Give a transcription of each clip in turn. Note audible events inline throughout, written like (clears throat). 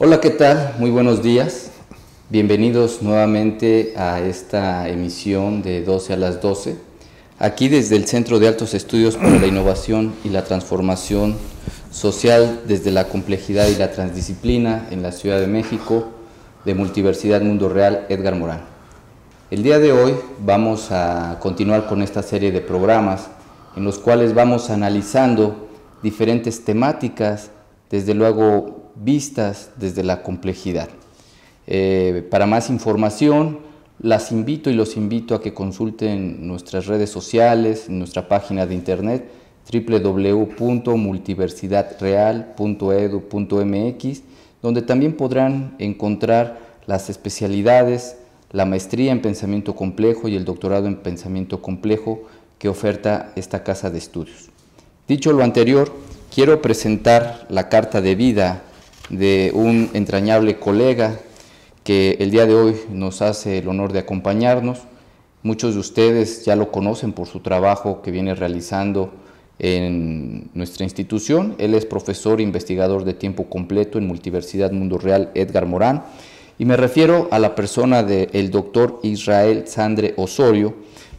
Hola, ¿qué tal? Muy buenos días. Bienvenidos nuevamente a esta emisión de 12 a las 12. Aquí desde el Centro de Altos Estudios para la Innovación y la Transformación Social desde la Complejidad y la Transdisciplina en la Ciudad de México de Multiversidad Mundo Real, Edgar Morán. El día de hoy vamos a continuar con esta serie de programas en los cuales vamos analizando diferentes temáticas, desde luego vistas desde la complejidad. Eh, para más información, las invito y los invito a que consulten nuestras redes sociales, nuestra página de internet www.multiversidadreal.edu.mx, donde también podrán encontrar las especialidades, la maestría en pensamiento complejo y el doctorado en pensamiento complejo que oferta esta casa de estudios. Dicho lo anterior, quiero presentar la carta de vida de un entrañable colega que el día de hoy nos hace el honor de acompañarnos. Muchos de ustedes ya lo conocen por su trabajo que viene realizando en nuestra institución. Él es profesor e investigador de tiempo completo en Multiversidad Mundo Real Edgar Morán. Y me refiero a la persona del doctor Israel Sandre Osorio.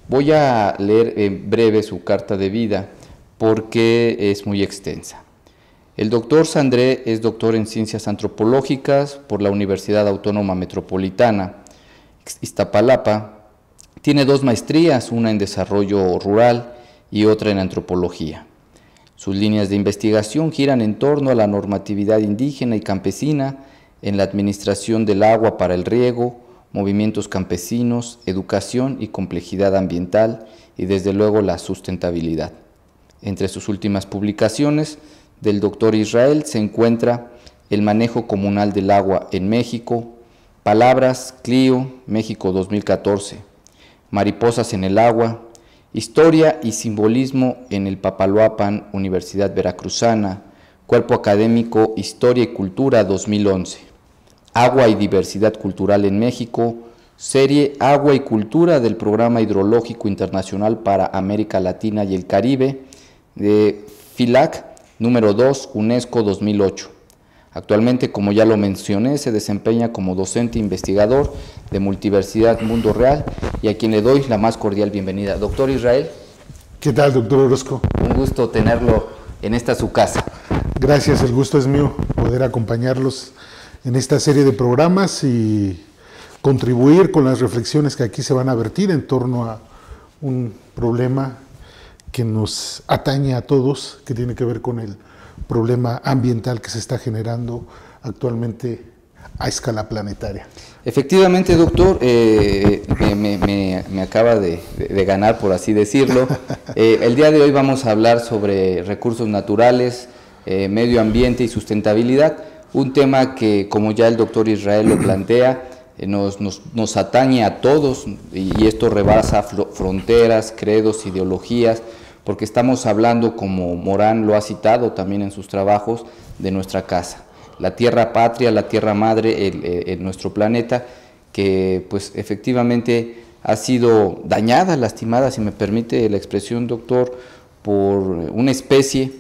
Voy a leer en breve su carta de vida porque es muy extensa. El doctor Sandré es doctor en ciencias antropológicas por la Universidad Autónoma Metropolitana, Iztapalapa. Tiene dos maestrías, una en desarrollo rural y otra en antropología. Sus líneas de investigación giran en torno a la normatividad indígena y campesina en la administración del agua para el riego, movimientos campesinos, educación y complejidad ambiental y desde luego la sustentabilidad. Entre sus últimas publicaciones del doctor Israel se encuentra el manejo comunal del agua en México, Palabras, Clio, México 2014, Mariposas en el agua, Historia y simbolismo en el Papaloapan, Universidad Veracruzana, Cuerpo Académico Historia y Cultura 2011, Agua y Diversidad Cultural en México, serie Agua y Cultura del Programa Hidrológico Internacional para América Latina y el Caribe de FILAC Número 2, UNESCO 2008. Actualmente, como ya lo mencioné, se desempeña como docente investigador de Multiversidad Mundo Real y a quien le doy la más cordial bienvenida. Doctor Israel. ¿Qué tal, doctor Orozco? Un gusto tenerlo en esta su casa. Gracias, el gusto es mío poder acompañarlos en esta serie de programas y contribuir con las reflexiones que aquí se van a vertir en torno a un problema que nos atañe a todos, que tiene que ver con el problema ambiental que se está generando actualmente a escala planetaria. Efectivamente, doctor, eh, me, acaba de, ganar, por así decirlo. (laughs) Eh, el día de hoy vamos a hablar sobre recursos naturales, eh, medio ambiente y sustentabilidad, un tema que, como ya el doctor Israel lo plantea, eh, nos, nos, nos, atañe a todos y, esto rebasa fronteras, credos, ideologías, porque estamos hablando, como Morán lo ha citado también en sus trabajos, de nuestra casa, la tierra patria, la tierra madre, nuestro planeta, que pues efectivamente ha sido dañada, lastimada, si me permite la expresión, doctor, por una especie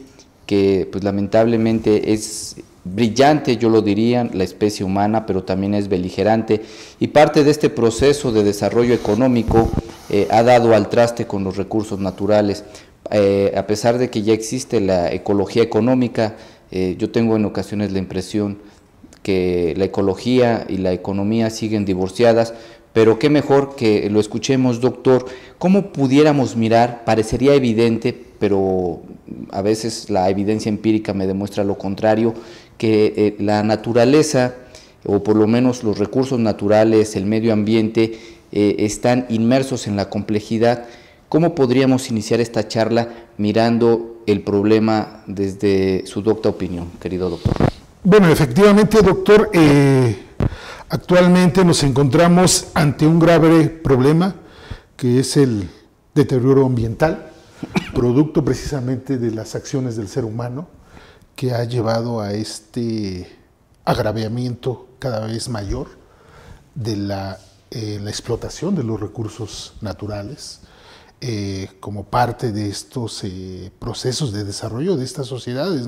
que pues lamentablemente es brillante, yo lo diría, la especie humana, pero también es beligerante. Y parte de este proceso de desarrollo económico eh, ha dado al traste con los recursos naturales. Eh, a pesar de que ya existe la ecología económica, eh, yo tengo en ocasiones la impresión que la ecología y la economía siguen divorciadas, pero qué mejor que lo escuchemos, doctor. ¿Cómo pudiéramos mirar? Parecería evidente, pero a veces la evidencia empírica me demuestra lo contrario, que eh, la naturaleza, o por lo menos los recursos naturales, el medio ambiente, eh, están inmersos en la complejidad. ¿Cómo podríamos iniciar esta charla mirando el problema desde su docta opinión, querido doctor? Bueno, efectivamente, doctor, eh, actualmente nos encontramos ante un grave problema que es el deterioro ambiental, producto precisamente de las acciones del ser humano que ha llevado a este agraviamiento cada vez mayor de la, eh, explotación de los recursos naturales eh, como parte de estos eh, procesos de desarrollo de estas sociedades,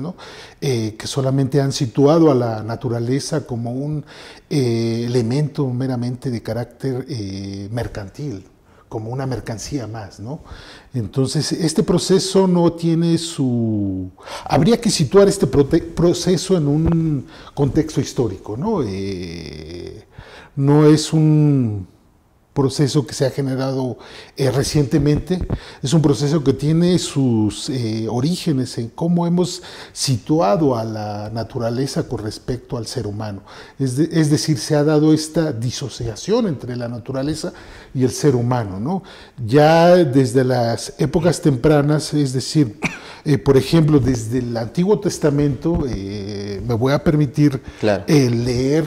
que solamente han situado a la naturaleza como un elemento meramente de carácter mercantil, como una mercancía más, ¿no? Entonces, este proceso no tiene su... Habría que situar este proceso en un contexto histórico, ¿no? Eh, no es un proceso que se ha generado eh, recientemente. Es un proceso que tiene sus eh, orígenes en cómo hemos situado a la naturaleza con respecto al ser humano. Es, decir, se ha dado esta disociación entre la naturaleza y el ser humano. Ya desde las épocas tempranas, es decir, eh, por ejemplo, desde el Antiguo Testamento, me voy a permitir leer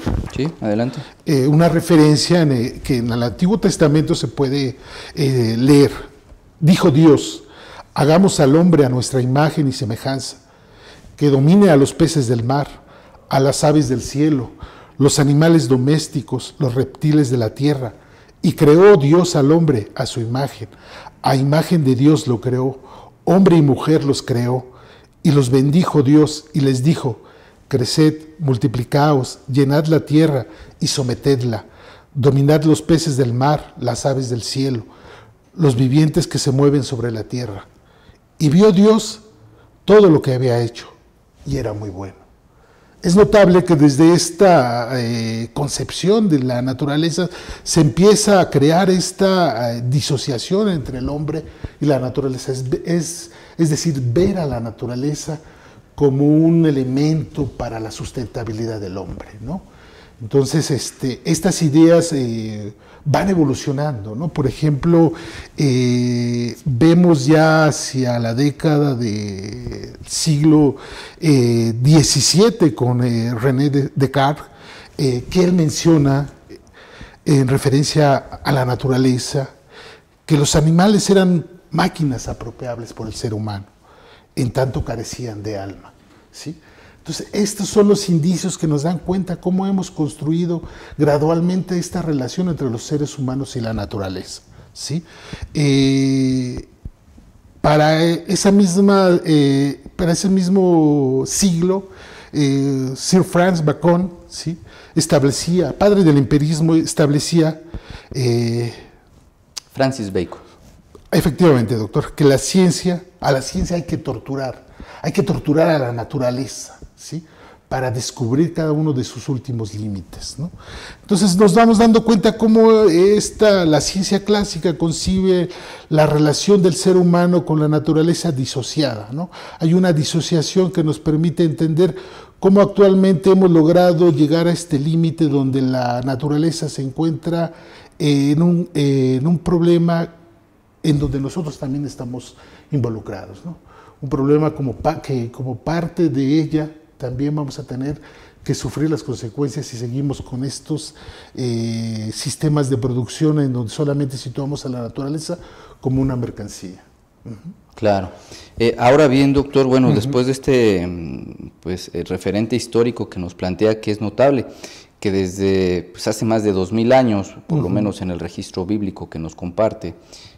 una referencia que en el Antiguo Testamento se puede eh, leer. Dijo Dios, hagamos al hombre a nuestra imagen y semejanza, que domine a los peces del mar, a las aves del cielo, los animales domésticos, los reptiles de la tierra. Y creó Dios al hombre a su imagen. A imagen de Dios lo creó. Hombre y mujer los creó. Y los bendijo Dios y les dijo, creced, multiplicaos, llenad la tierra y sometedla Dominar los peces del mar, las aves del cielo, los vivientes que se mueven sobre la tierra. Y vio Dios todo lo que había hecho, y era muy bueno. Es notable que desde esta eh, concepción de la naturaleza se empieza a crear esta eh, disociación entre el hombre y la naturaleza, es decir, ver a la naturaleza como un elemento para la sustentabilidad del hombre, ¿no? Entonces, este, estas ideas eh, van evolucionando, ¿no? Por ejemplo, eh, vemos ya hacia la década del siglo XVII eh, con René Descartes, que él menciona en referencia a la naturaleza, que los animales eran máquinas apropiables por el ser humano, en tanto carecían de alma. ¿sí? Entonces, estos son los indicios que nos dan cuenta cómo hemos construido gradualmente esta relación entre los seres humanos y la naturaleza. ¿sí? Eh, para, esa misma, eh, para ese mismo siglo, eh, Sir Francis Bacon ¿sí? establecía, padre del empirismo, establecía... Francis Bacon. Efectivamente, doctor, que la ciencia, a la ciencia hay que torturar, hay que torturar a la naturaleza. ¿sí? para descubrir cada uno de sus últimos límites. Entonces nos vamos dando cuenta cómo la ciencia clásica concibe la relación del ser humano con la naturaleza disociada. Hay una disociación que nos permite entender cómo actualmente hemos logrado llegar a este límite donde la naturaleza se encuentra en un, problema en donde nosotros también estamos involucrados. Un problema como, que como parte de ella también vamos a tener que sufrir las consecuencias si seguimos con estos eh, sistemas de producción en donde solamente situamos a la naturaleza como una mercancía. Claro. Eh, ahora bien, doctor, bueno, después de este mm, pues, eh, referente histórico que nos plantea que es notable, que desde pues, hace más de 2.000 años, por lo menos en el registro bíblico que nos comparte,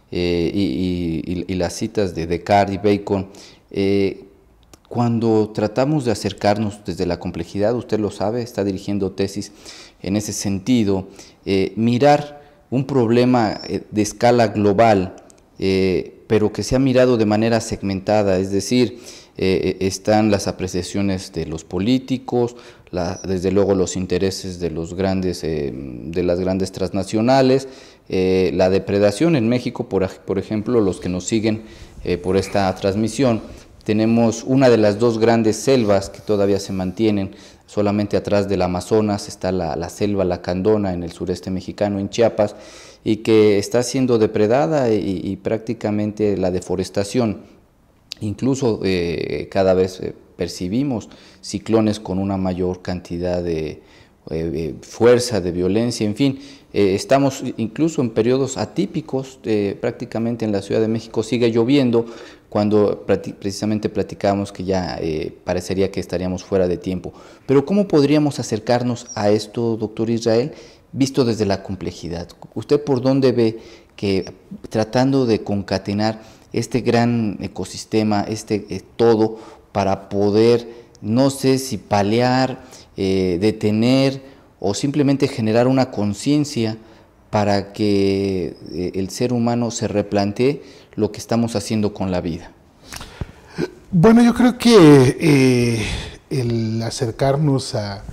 y, las citas de Descartes y Bacon, cuando tratamos de acercarnos desde la complejidad, usted lo sabe, está dirigiendo tesis en ese sentido, eh, mirar un problema eh, de escala global, eh, pero que se ha mirado de manera segmentada, es decir, están las apreciaciones de los políticos, desde luego los intereses de, los grandes, de las grandes transnacionales, la depredación en México, por, ejemplo, los que nos siguen por esta transmisión, tenemos una de las dos grandes selvas que todavía se mantienen, solamente atrás del Amazonas está la, la selva Lacandona en el sureste mexicano, en Chiapas, y que está siendo depredada y, prácticamente la deforestación. Incluso eh, cada vez eh, percibimos ciclones con una mayor cantidad de eh, fuerza, de violencia, en fin, estamos incluso en periodos atípicos, prácticamente en la Ciudad de México sigue lloviendo, cuando precisamente platicamos que ya eh, parecería que estaríamos fuera de tiempo. Pero ¿cómo podríamos acercarnos a esto, doctor Israel, visto desde la complejidad? ¿Usted por dónde ve que tratando de concatenar este gran ecosistema, este eh, todo, para poder, no sé si paliar, eh, detener o simplemente generar una conciencia para que el ser humano se replantee lo que estamos haciendo con la vida? Bueno, yo creo que eh, el acercarnos a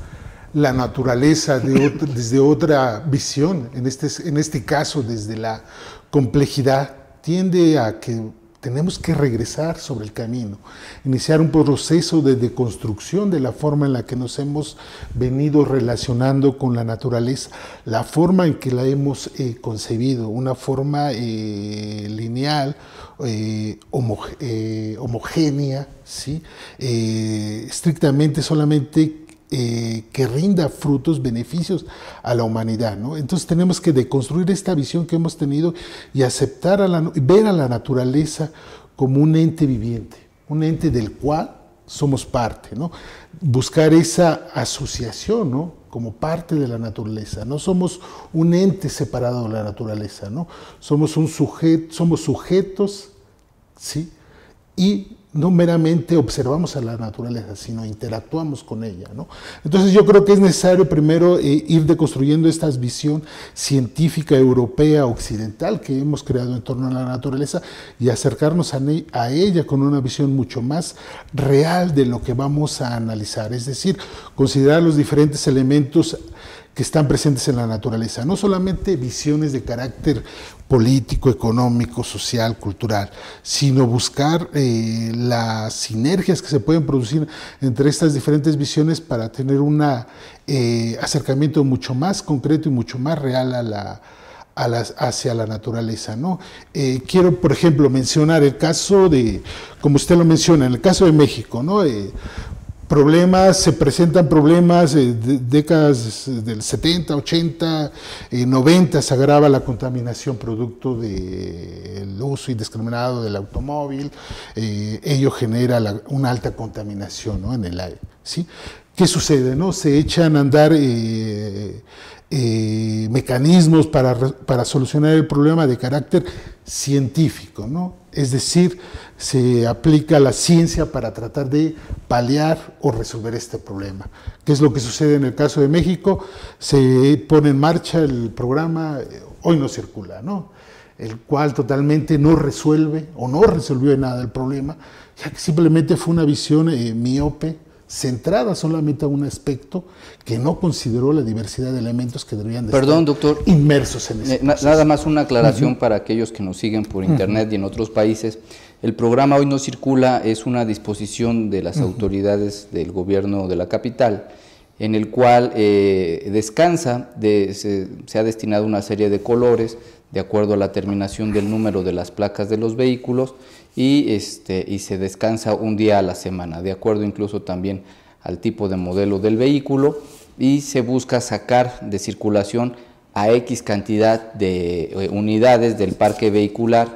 la naturaleza (laughs) desde otra visión, en este, en este caso desde la complejidad, tiende a que tenemos que regresar sobre el camino, iniciar un proceso de deconstrucción de la forma en la que nos hemos venido relacionando con la naturaleza, la forma en que la hemos eh, concebido, una forma eh, lineal, eh, homogénea, ¿sí? estrictamente solamente eh, que rinda frutos, beneficios a la humanidad. Entonces tenemos que deconstruir esta visión que hemos tenido y aceptar, a la, ver a la naturaleza como un ente viviente, un ente del cual somos parte, ¿no? buscar esa asociación ¿no? como parte de la naturaleza. No somos un ente separado de la naturaleza, ¿no? somos, un sujeto, somos sujetos ¿sí? y no meramente observamos a la naturaleza, sino interactuamos con ella. ¿no? Entonces yo creo que es necesario primero eh, ir deconstruyendo esta visión científica europea, occidental, que hemos creado en torno a la naturaleza y acercarnos a, a ella con una visión mucho más real de lo que vamos a analizar, es decir, considerar los diferentes elementos que están presentes en la naturaleza, no solamente visiones de carácter político, económico, social, cultural, sino buscar eh, las sinergias que se pueden producir entre estas diferentes visiones para tener un eh, acercamiento mucho más concreto y mucho más real a la, hacia la naturaleza. ¿no? Eh, quiero, por ejemplo, mencionar el caso de, como usted lo menciona, en el caso de México, ¿no? problemas, se presentan problemas, eh, de, décadas del 70, 80, 90 se agrava la contaminación producto del uso indiscriminado del automóvil, eh, ello genera una alta contaminación en el aire. ¿sí? ¿Qué sucede? No? Se echan a andar eh, eh, mecanismos para, solucionar el problema de carácter científico, ¿no? Es decir, se aplica la ciencia para tratar de paliar o resolver este problema. ¿Qué es lo que sucede en el caso de México? Se pone en marcha el programa eh, Hoy no circula, El cual totalmente no resuelve o no resolvió nada el problema, ya que simplemente fue una visión eh, miope centrada solamente a un aspecto que no consideró la diversidad de elementos que deberían estar inmersos en eh, eso. Nada más una aclaración para aquellos que nos siguen por internet y en otros países. El programa Hoy no circula es una disposición de las autoridades del gobierno de la capital en el cual eh, descansa, se, se ha destinado una serie de colores de acuerdo a la terminación del número de las placas de los vehículos y, este, y se descansa un día a la semana, de acuerdo incluso también al tipo de modelo del vehículo y se busca sacar de circulación a X cantidad de eh, unidades del parque vehicular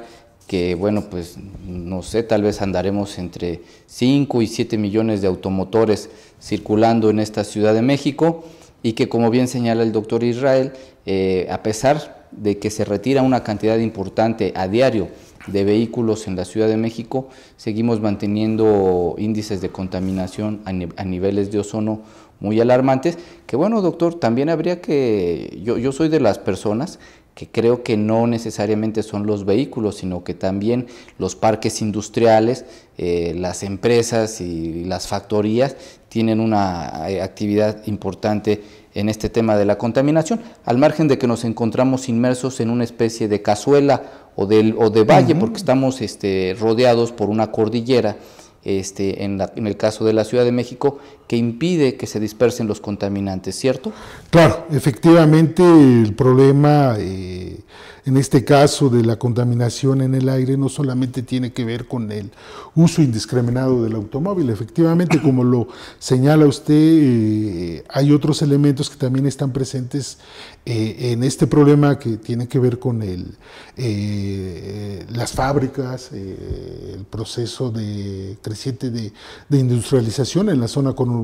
que bueno pues no sé tal vez andaremos entre 5 y 7 millones de automotores circulando en esta Ciudad de México y que como bien señala el doctor Israel eh, a pesar de que se retira una cantidad importante a diario de vehículos en la Ciudad de México, seguimos manteniendo índices de contaminación a, niveles de ozono muy alarmantes, que bueno, doctor, también habría que, yo, yo soy de las personas que creo que no necesariamente son los vehículos, sino que también los parques industriales, eh, las empresas y las factorías tienen una eh, actividad importante en este tema de la contaminación, al margen de que nos encontramos inmersos en una especie de cazuela o de, de valle, porque estamos este, rodeados por una cordillera, este, en, en el caso de la Ciudad de México, que impide que se dispersen los contaminantes, ¿cierto? Claro, efectivamente el problema, eh, en este caso de la contaminación en el aire, no solamente tiene que ver con el uso indiscriminado del automóvil, efectivamente, (coughs) como lo señala usted, eh, hay otros elementos que también están presentes eh, en este problema que tiene que ver con el, las fábricas, el proceso de creciente de, industrialización en la zona con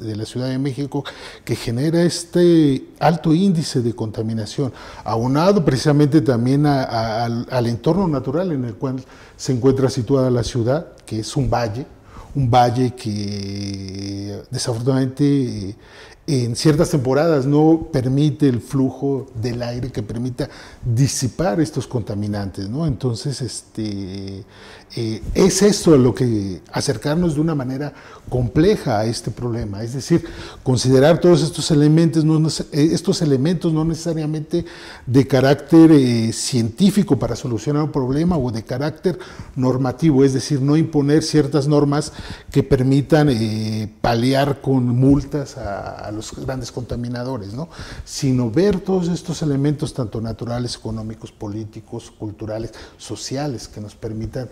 de la Ciudad de México que genera este alto índice de contaminación, aunado precisamente también al, entorno natural en el cual se encuentra situada la ciudad, que es un valle, un valle que desafortunadamente eh, en ciertas temporadas no permite el flujo del aire que permita disipar estos contaminantes, ¿no? Entonces, este, eh, es esto lo que acercarnos de una manera compleja a este problema, es decir, considerar todos estos elementos, eh, estos elementos no necesariamente de carácter eh, científico para solucionar un problema o de carácter normativo, es decir, no imponer ciertas normas que permitan paliar con multas a, los grandes contaminadores, sino ver todos estos elementos tanto naturales, económicos, políticos, culturales, sociales, que nos permitan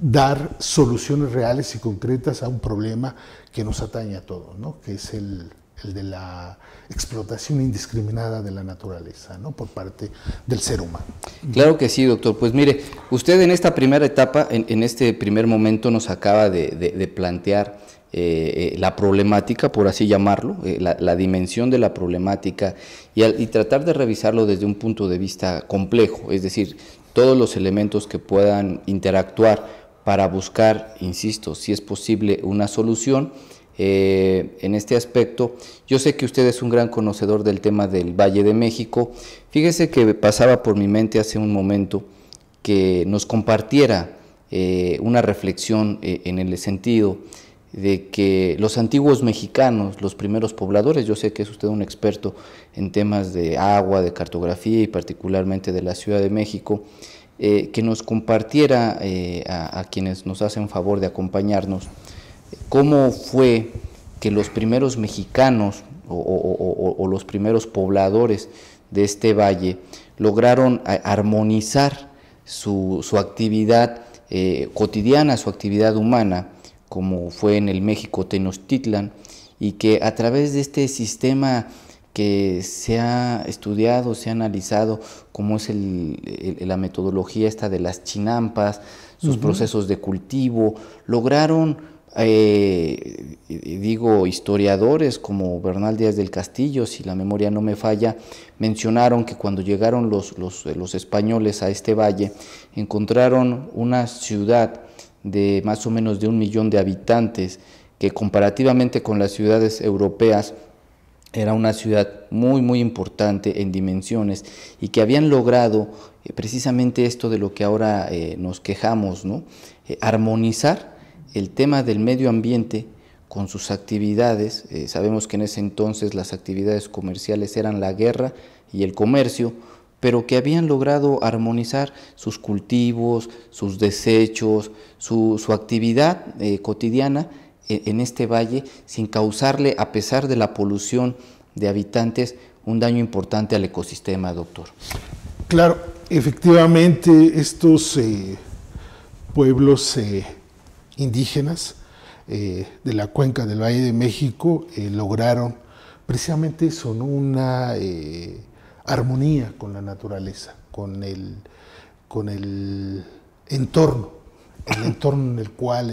dar soluciones reales y concretas a un problema que nos atañe a todos, ¿no? que es el, de la explotación indiscriminada de la naturaleza ¿no? por parte del ser humano. Claro que sí, doctor. Pues mire, usted en esta primera etapa, en, este primer momento nos acaba de, plantear eh, eh, la problemática, por así llamarlo, eh, la, dimensión de la problemática y, y tratar de revisarlo desde un punto de vista complejo, es decir, todos los elementos que puedan interactuar para buscar, insisto, si es posible una solución eh, en este aspecto. Yo sé que usted es un gran conocedor del tema del Valle de México. Fíjese que pasaba por mi mente hace un momento que nos compartiera eh, una reflexión eh, en el sentido de que los antiguos mexicanos, los primeros pobladores, yo sé que es usted un experto en temas de agua, de cartografía y particularmente de la Ciudad de México, eh, que nos compartiera eh, a, quienes nos hacen favor de acompañarnos cómo fue que los primeros mexicanos o, los primeros pobladores de este valle lograron eh, armonizar su, actividad cotidiana, su actividad humana, como fue en el México Tenochtitlan, y que a través de este sistema que se ha estudiado, se ha analizado cómo es la metodología esta de las chinampas, sus procesos de cultivo, lograron... Eh, eh, digo, historiadores como Bernal Díaz del Castillo, si la memoria no me falla, mencionaron que cuando llegaron los, eh, los españoles a este valle, encontraron una ciudad de más o menos de un millón de habitantes, que comparativamente con las ciudades europeas era una ciudad muy muy importante en dimensiones y que habían logrado eh, precisamente esto de lo que ahora eh, nos quejamos, ¿no? Eh, armonizar el tema del medio ambiente con sus actividades. sabemos que en ese entonces las actividades comerciales eran la guerra y el comercio, pero que habían logrado armonizar sus cultivos, sus desechos, su, su actividad cotidiana en este valle sin causarle, a pesar de la polución de habitantes, un daño importante al ecosistema, doctor. Claro, efectivamente estos eh, pueblos eh, indígenas eh, de la cuenca del Valle de México lograron precisamente eso, una armonía con la naturaleza, con el, con el entorno, el entorno en el cual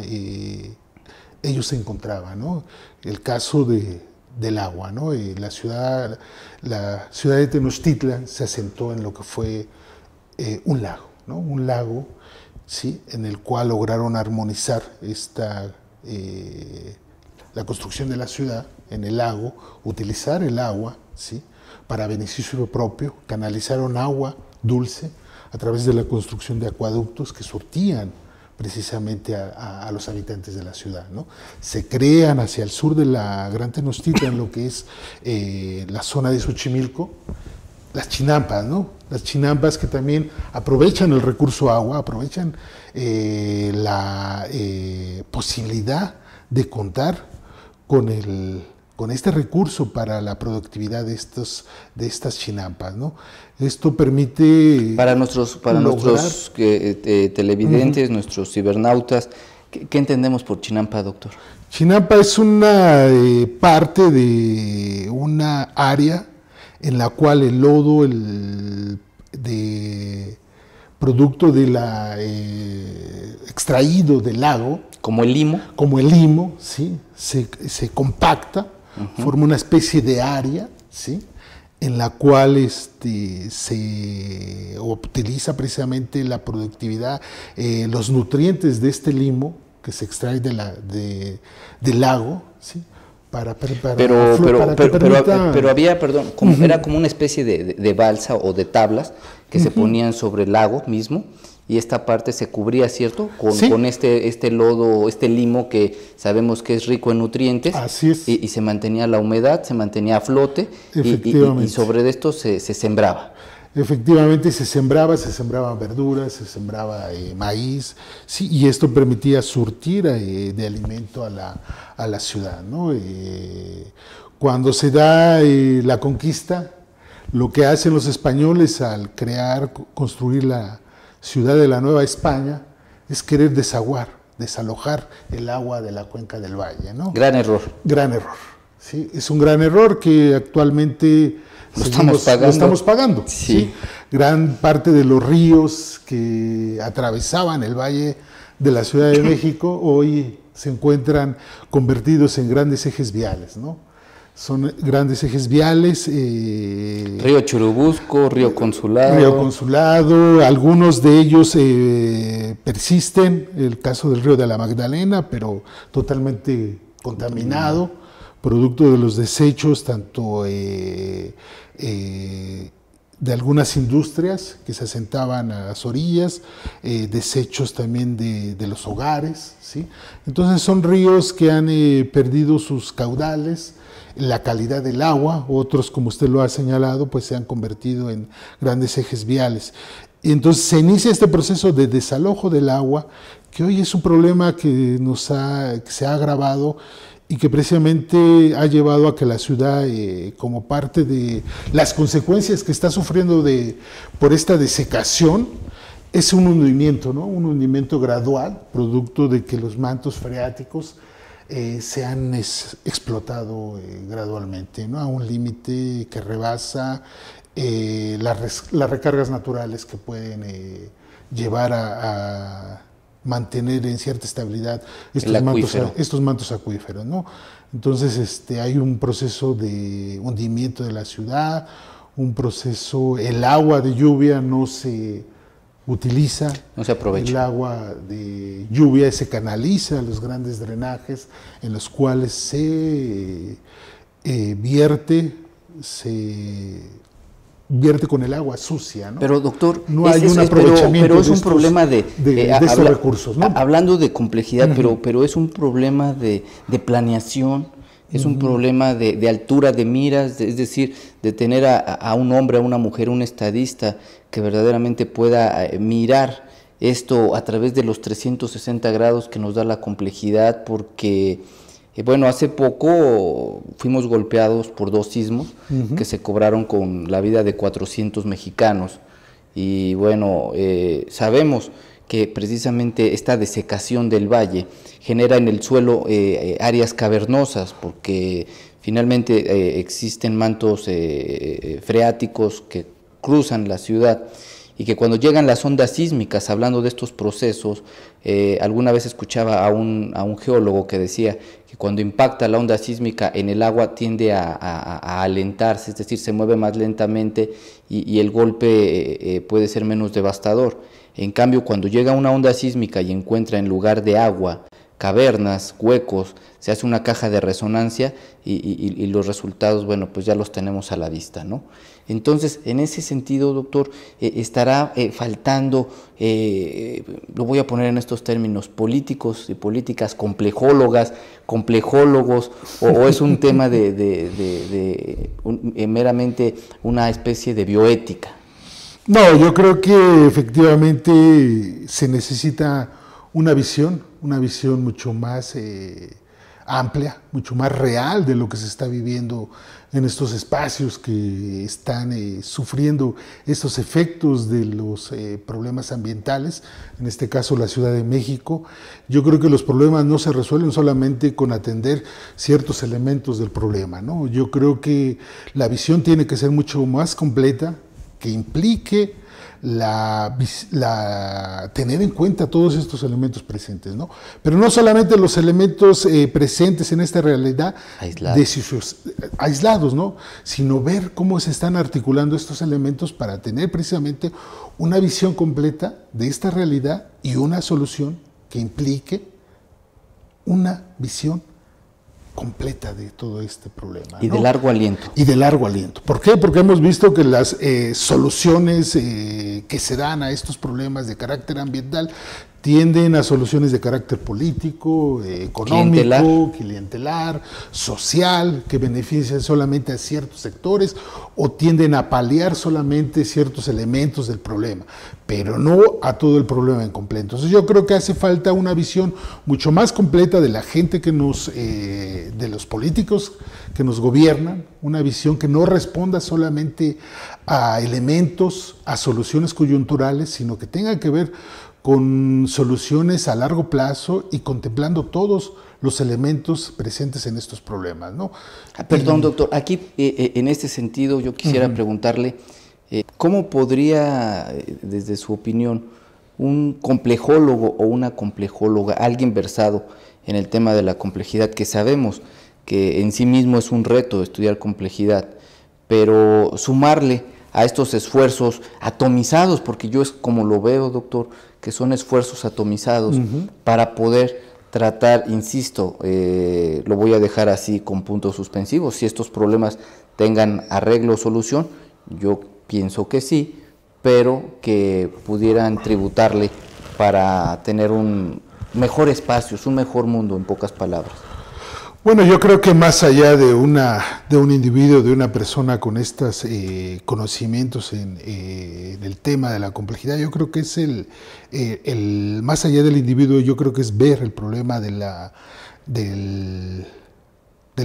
ellos se encontraban. ¿no? El caso del agua, ¿no? Eh, la, ciudad, la ciudad de Tenochtitlan se asentó en lo que fue eh, un lago, ¿no? un lago ¿sí? en el cual lograron armonizar esta, eh, la construcción de la ciudad en el lago, utilizar el agua ¿sí? para beneficio propio, canalizaron agua dulce a través de la construcción de acueductos que sortían, precisamente a, los habitantes de la ciudad. Se crean hacia el sur de la Gran Tenochtitlan, en lo que es eh, la zona de Xochimilco, las chinampas, ¿no? Las chinampas que también aprovechan el recurso agua, aprovechan eh, la eh, posibilidad de contar con el con este recurso para la productividad de, estos, de estas chinampas. ¿no? Esto permite... Para nuestros, para nuestros eh, eh, eh, televidentes, nuestros cibernautas, ¿qué, entendemos por chinampa, doctor? Chinampa es una parte de una área en la cual el lodo el, de producto de la extraído del lago como el limo como el limo sí se, se compacta forma una especie de área, ¿sí? en la cual este, se utiliza precisamente la productividad, eh, los nutrientes de este limo que se extrae del lago, para, preparar pero, pero, eh, pero, había, perdón, como, era como una especie de, balsa o de tablas que se ponían sobre el lago mismo y esta parte se cubría, ¿cierto? Con, con, este, este lodo, este limo que sabemos que es rico en nutrientes. Así es. Y, se mantenía la humedad, se mantenía a flote Efectivamente. Y, sobre esto se, sembraba. Efectivamente, se sembraba, se sembraba verduras, se sembraba eh, maíz, sí, y esto permitía surtir eh, de alimento a la, ciudad. ¿no? Eh, cuando se da la conquista, lo que hacen los españoles al crear, construir la, ciudad de la Nueva España, es querer desaguar, desalojar el agua de la cuenca del valle. ¿no? Gran error. Gran error. ¿sí? Es un gran error que actualmente lo estamos pagando. sí. Gran parte de los ríos que atravesaban el valle de la Ciudad de México hoy se encuentran convertidos en grandes ejes viales. ¿no? son grandes ejes viales. Eh, río Churubusco, Río Consulado. Río Consulado, algunos de ellos eh, persisten, el caso del río de la Magdalena, pero totalmente contaminado, producto de los desechos tanto eh, de algunas industrias que se asentaban a las orillas, desechos también de, los hogares. Entonces son ríos que han perdido sus caudales, la calidad del agua, otros, como usted lo ha señalado, pues se han convertido en grandes ejes viales. Y entonces se inicia este proceso de desalojo del agua, que hoy es un problema que, se ha agravado y que precisamente ha llevado a que la ciudad, eh, como parte de las consecuencias que está sufriendo por esta desecación, es un hundimiento, ¿no? un hundimiento gradual, producto de que los mantos freáticos eh, se han explotado eh, gradualmente, ¿no? a un límite que rebasa eh, las, recargas naturales que pueden llevar a, mantener en cierta estabilidad estos, mantos, estos mantos acuíferos. ¿no? Entonces este, hay un proceso de hundimiento de la ciudad, un proceso, el agua de lluvia no se utiliza el agua de lluvia y se canaliza a los grandes drenajes en los cuales se eh, vierte, vierte con el agua sucia. Pero doctor, no hay un aprovechamiento. Pero, es un problema de, eh, recursos. Hablando de complejidad, pero, pero es un problema de, planeación. Es un problema de, altura de miras, es decir, de tener a, a un hombre, a una mujer, un estadista que verdaderamente pueda eh, mirar esto a través de los 360 grados que nos da la complejidad, porque, eh, bueno, hace poco fuimos golpeados por dos sismos que se cobraron con la vida de 400 mexicanos. Y bueno, eh, sabemos que precisamente esta desecación del valle genera en el suelo áreas cavernosas, porque finalmente existen mantos freáticos que cruzan la ciudad y que cuando llegan las ondas sísmicas, hablando de estos procesos, eh, alguna vez escuchaba a un, geólogo que decía que cuando impacta la onda sísmica en el agua tiende a, alentarse, es decir, se mueve más lentamente y, el golpe eh, eh, puede ser menos devastador. En cambio, cuando llega una onda sísmica y encuentra en lugar de agua, cavernas, huecos, se hace una caja de resonancia y, y, y los resultados, bueno, pues ya los tenemos a la vista, ¿no? Entonces, en ese sentido, doctor, eh, estará eh, faltando, eh, lo voy a poner en estos términos, políticos y políticas complejólogas, complejólogos, o, es un tema de, meramente una especie de bioética. No, yo creo que efectivamente se necesita una visión, una visión mucho más amplia, mucho más real de lo que se está viviendo en estos espacios que están eh, sufriendo estos efectos de los eh, problemas ambientales, en este caso la Ciudad de México. Yo creo que los problemas no se resuelven solamente con atender ciertos elementos del problema, ¿no? Yo creo que la visión tiene que ser mucho más completa, que implique la, tener en cuenta todos estos elementos presentes, ¿no? Pero no solamente los elementos eh, presentes en esta realidad aislados. aislados, ¿no? Sino ver cómo se están articulando estos elementos para tener precisamente una visión completa de esta realidad y una solución que implique una visión completa de todo este problema. Y de largo aliento. Y de largo aliento. ¿Por qué? Porque hemos visto que las eh, soluciones eh, que se dan a estos problemas de carácter ambiental tienden a soluciones de carácter político, eh, económico, clientelar. social, que benefician solamente a ciertos sectores o tienden a paliar solamente ciertos elementos del problema, pero no a todo el problema en completo. Entonces yo creo que hace falta una visión mucho más completa de la gente que nos, eh, de los políticos que nos gobiernan, una visión que no responda solamente a elementos, a soluciones coyunturales, sino que tenga que ver con soluciones a largo plazo y contemplando todos los elementos presentes en estos problemas. ¿no? Ah, perdón, doctor, aquí eh, eh, en este sentido yo quisiera preguntarle eh, cómo podría, desde su opinión, un complejólogo o una complejóloga, alguien versado en el tema de la complejidad, que sabemos que en sí mismo es un reto estudiar complejidad, pero sumarle a estos esfuerzos atomizados, porque yo es como lo veo, doctor, que son esfuerzos atomizados para poder tratar, insisto, eh, lo voy a dejar así con puntos suspensivos, si estos problemas tengan arreglo o solución, yo pienso que sí, pero que pudieran tributarle para tener un mejor espacio, un mejor mundo, en pocas palabras. Bueno, yo creo que más allá de, una, de un individuo, de una persona con estos eh, conocimientos eh, en, el tema de la complejidad, yo creo que es el, eh, el, más allá del individuo, yo creo que es ver el problema de la, del,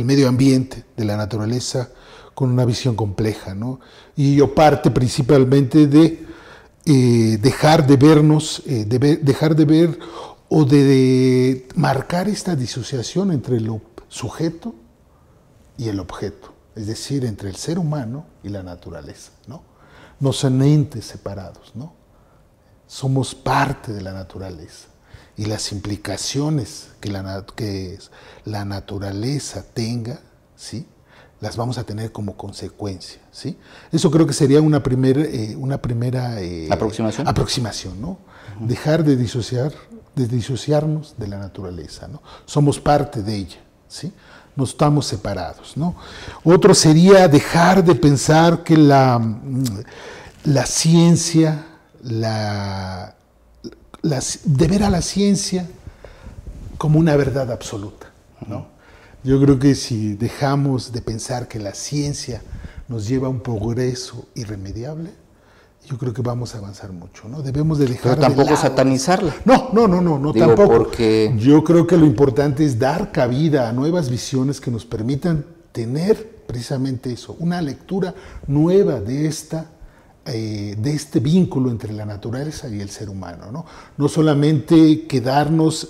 medio ambiente, de la naturaleza, con una visión compleja. ¿no? Y yo parte principalmente de dejar de vernos, de dejar de ver o de, de marcar esta disociación entre lo sujeto y el objeto, es decir, entre el ser humano y la naturaleza. No, no son entes separados, ¿no? somos parte de la naturaleza y las implicaciones que la, que la naturaleza tenga, ¿sí? las vamos a tener como consecuencia. ¿sí? Eso creo que sería una, primer, eh, una primera eh, aproximación. ¿no? Dejar de, disociar, de disociarnos de la naturaleza. ¿no? Somos parte de ella. ¿sí? No estamos separados. ¿no? Otro sería dejar de pensar que la, mm, la ciencia, la, de ver a la ciencia como una verdad absoluta. ¿no? Yo creo que si dejamos de pensar que la ciencia nos lleva a un progreso irremediable, yo creo que vamos a avanzar mucho, ¿no? Debemos de dejar Pero tampoco satanizarla. No, no, no, no, no tampoco. Yo creo que lo importante es dar cabida a nuevas visiones que nos permitan tener precisamente eso, una lectura nueva de esta eh, de este vínculo entre la naturaleza y el ser humano, ¿no? No solamente quedarnos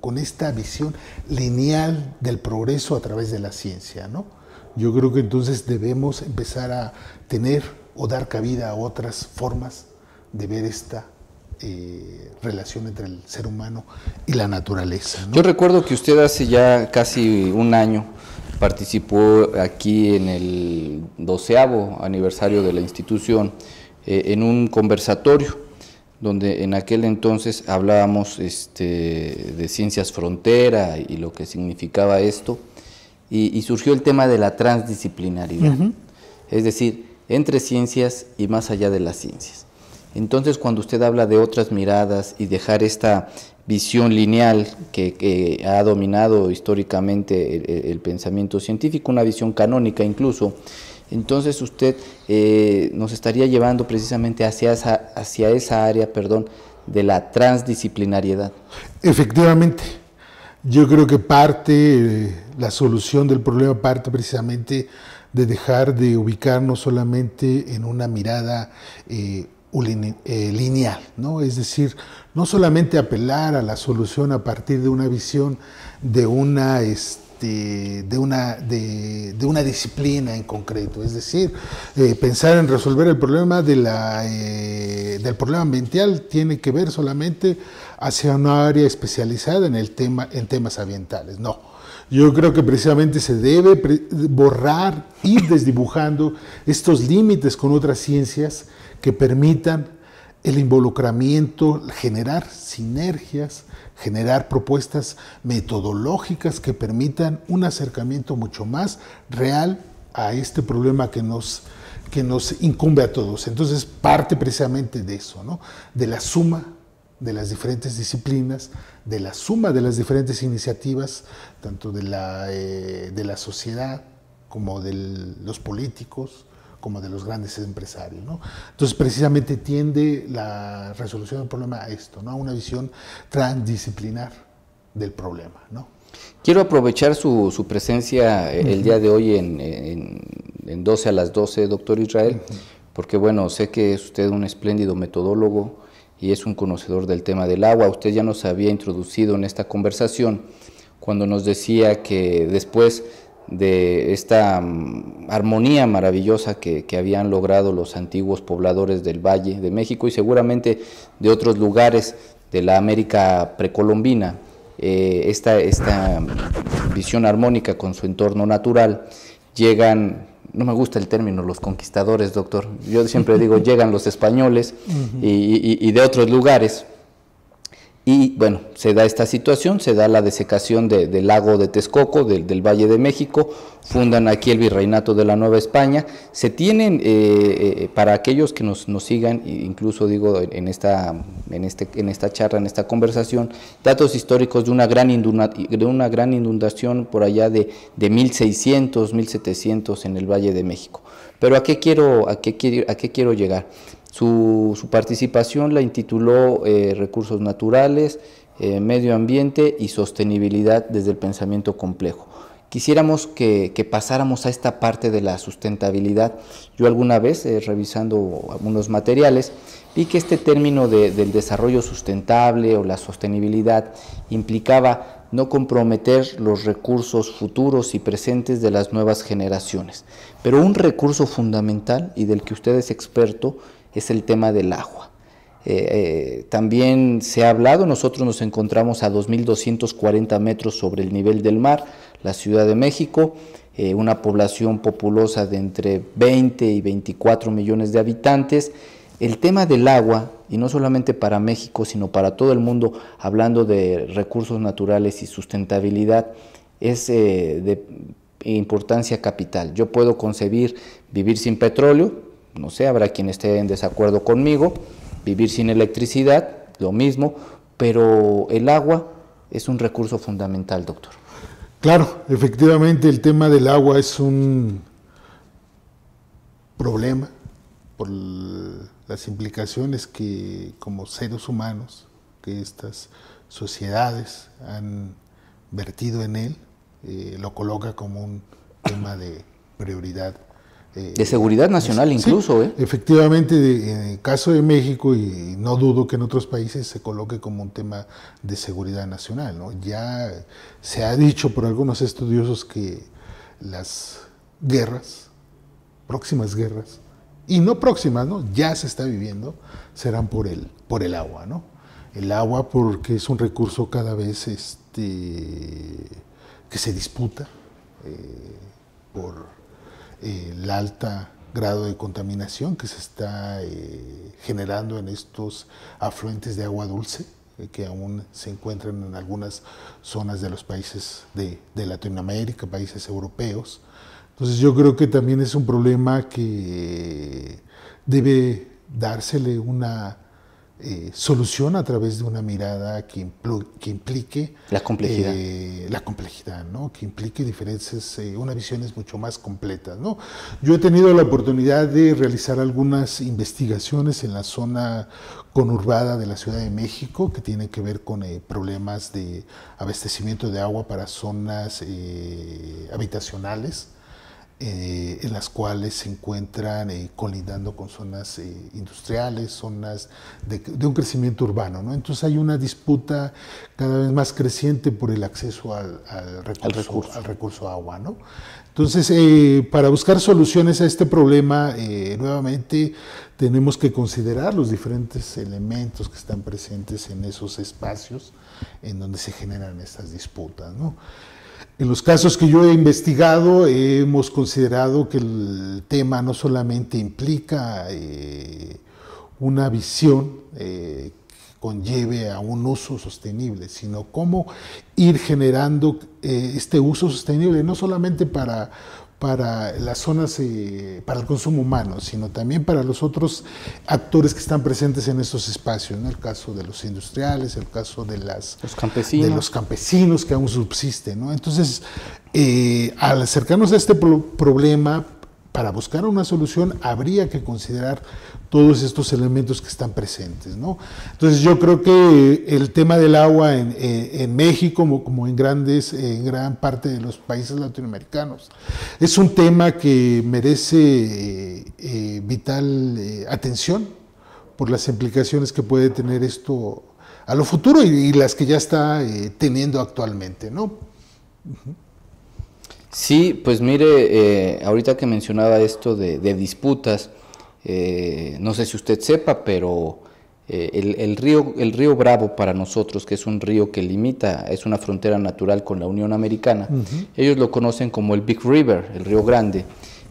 con esta visión lineal del progreso a través de la ciencia, ¿no? Yo creo que entonces debemos empezar a tener o dar cabida a otras formas de ver esta eh, relación entre el ser humano y la naturaleza. Yo recuerdo que usted hace ya casi un año participó aquí en el doceavo aniversario de la institución eh, en un conversatorio donde en aquel entonces hablábamos este, de ciencias frontera y lo que significaba esto, y, surgió el tema de la transdisciplinaridad. Es decir, entre ciencias y más allá de las ciencias. Entonces, cuando usted habla de otras miradas y dejar esta visión lineal que, ha dominado históricamente el, pensamiento científico, una visión canónica incluso, entonces usted eh, nos estaría llevando precisamente hacia esa, hacia esa área perdón, de la transdisciplinariedad. Efectivamente, yo creo que parte, eh, la solución del problema parte precisamente de dejar de ubicarnos solamente en una mirada eh, eh, lineal, ¿no? Es decir, no solamente apelar a la solución a partir de una visión de una, este, de una, de, una disciplina en concreto, es decir, eh, pensar en resolver el problema de la, del problema ambiental tiene que ver solamente hacia una área especializada en, el tema, en temas ambientales, no yo creo que precisamente se debe borrar, ir desdibujando estos límites con otras ciencias que permitan el involucramiento, generar sinergias, generar propuestas metodológicas que permitan un acercamiento mucho más real a este problema que nos, que nos incumbe a todos. Entonces parte precisamente de eso, ¿no? de la suma de las diferentes disciplinas, de la suma de las diferentes iniciativas, tanto de la, eh, de la sociedad como de los políticos, como de los grandes empresarios. Entonces, precisamente tiende la resolución del problema a esto, ¿no? a una visión transdisciplinar del problema. ¿no? Quiero aprovechar su, presencia eh, el día de hoy en, en, 12 a las 12, doctor Israel, porque bueno, sé que es usted un espléndido metodólogo, y es un conocedor del tema del agua. Usted ya nos había introducido en esta conversación cuando nos decía que después de esta mm, armonía maravillosa que, habían logrado los antiguos pobladores del Valle de México y seguramente de otros lugares de la América precolombina, eh, esta, esta mm, visión armónica con su entorno natural, llegan no me gusta el término los conquistadores, doctor. Yo siempre digo, (laughs) llegan los españoles y, de otros lugares, y bueno, se da esta situación, se da la desecación del lago de Texcoco, del, Valle de México, fundan aquí el Virreinato de la Nueva España. Se tienen, eh, eh, para aquellos que nos, sigan, incluso digo en esta, en, este, en esta charla, en esta conversación, datos históricos de una gran, de una gran inundación por allá de, de 1600, 1700 en el Valle de México. Pero ¿a qué quiero, a qué quiero, a qué quiero llegar? Su, participación la intituló eh, Recursos Naturales, eh, Medio Ambiente y Sostenibilidad desde el Pensamiento Complejo. Quisiéramos que, pasáramos a esta parte de la sustentabilidad. Yo alguna vez, eh, revisando algunos materiales, vi que este término del desarrollo sustentable o la sostenibilidad implicaba no comprometer los recursos futuros y presentes de las nuevas generaciones. Pero un recurso fundamental y del que usted es experto es el tema del agua. Eh, eh, también se ha hablado, nosotros nos encontramos a 2.240 metros sobre el nivel del mar, la Ciudad de México, eh, una población populosa de entre 20 y 24 millones de habitantes. El tema del agua, y no solamente para México, sino para todo el mundo, hablando de recursos naturales y sustentabilidad, es de importancia capital. Yo puedo concebir vivir sin petróleo, no sé, habrá quien esté en desacuerdo conmigo, vivir sin electricidad, lo mismo, pero el agua es un recurso fundamental, doctor. Claro, efectivamente el tema del agua es un problema por las implicaciones que como seres humanos, que estas sociedades han vertido en él, eh, lo coloca como un tema de prioridad eh, de seguridad nacional incluso, ¿eh? Efectivamente, en el caso de México, y no dudo que en otros países se coloque como un tema de seguridad nacional, ¿no? Ya se ha dicho por algunos estudiosos que las guerras, próximas guerras, y no próximas, ¿no? Ya se está viviendo, serán por el, por el agua, ¿no? El agua porque es un recurso cada vez este, que se disputa eh, por el alto grado de contaminación que se está eh, generando en estos afluentes de agua dulce eh, que aún se encuentran en algunas zonas de los países de, de, Latinoamérica, países europeos. Entonces yo creo que también es un problema que debe dársele una eh, solución a través de una mirada que, implique la complejidad, eh, la complejidad que implique diferencias, eh, una visión es mucho más completa. Yo he tenido la oportunidad de realizar algunas investigaciones en la zona conurbada de la Ciudad de México que tienen que ver con eh, problemas de abastecimiento de agua para zonas habitacionales eh, en las cuales se encuentran eh, colindando con zonas eh, industriales, zonas de, un crecimiento urbano. ¿no? Entonces hay una disputa cada vez más creciente por el acceso al, recurso, al, recurso. agua. ¿no? Entonces, para buscar soluciones a este problema, nuevamente tenemos que considerar los diferentes elementos que están presentes en esos espacios en donde se generan estas disputas. ¿no? En los casos que yo he investigado hemos considerado que el tema no solamente implica eh, una visión eh, que conlleve a un uso sostenible, sino cómo ir generando eh, este uso sostenible, no solamente para para las zonas, eh, para el consumo humano, sino también para los otros actores que están presentes en estos espacios, en el caso de los industriales, el caso de, las, los, campesinos. los campesinos que aún subsisten. Entonces, eh, al acercarnos a este problema, para buscar una solución habría que considerar todos estos elementos que están presentes. ¿no? Entonces yo creo que el tema del agua en, México, como, en, grandes, gran parte de los países latinoamericanos, es un tema que merece eh, eh, vital eh, atención por las implicaciones que puede tener esto a lo futuro y, las que ya está teniendo actualmente. ¿no? Sí, pues mire, eh, ahorita que mencionaba esto de, disputas, eh, no sé si usted sepa, pero eh, el, río, el río Bravo para nosotros, que es un río que limita, es una frontera natural con la Unión Americana, ellos lo conocen como el Big River, el río grande.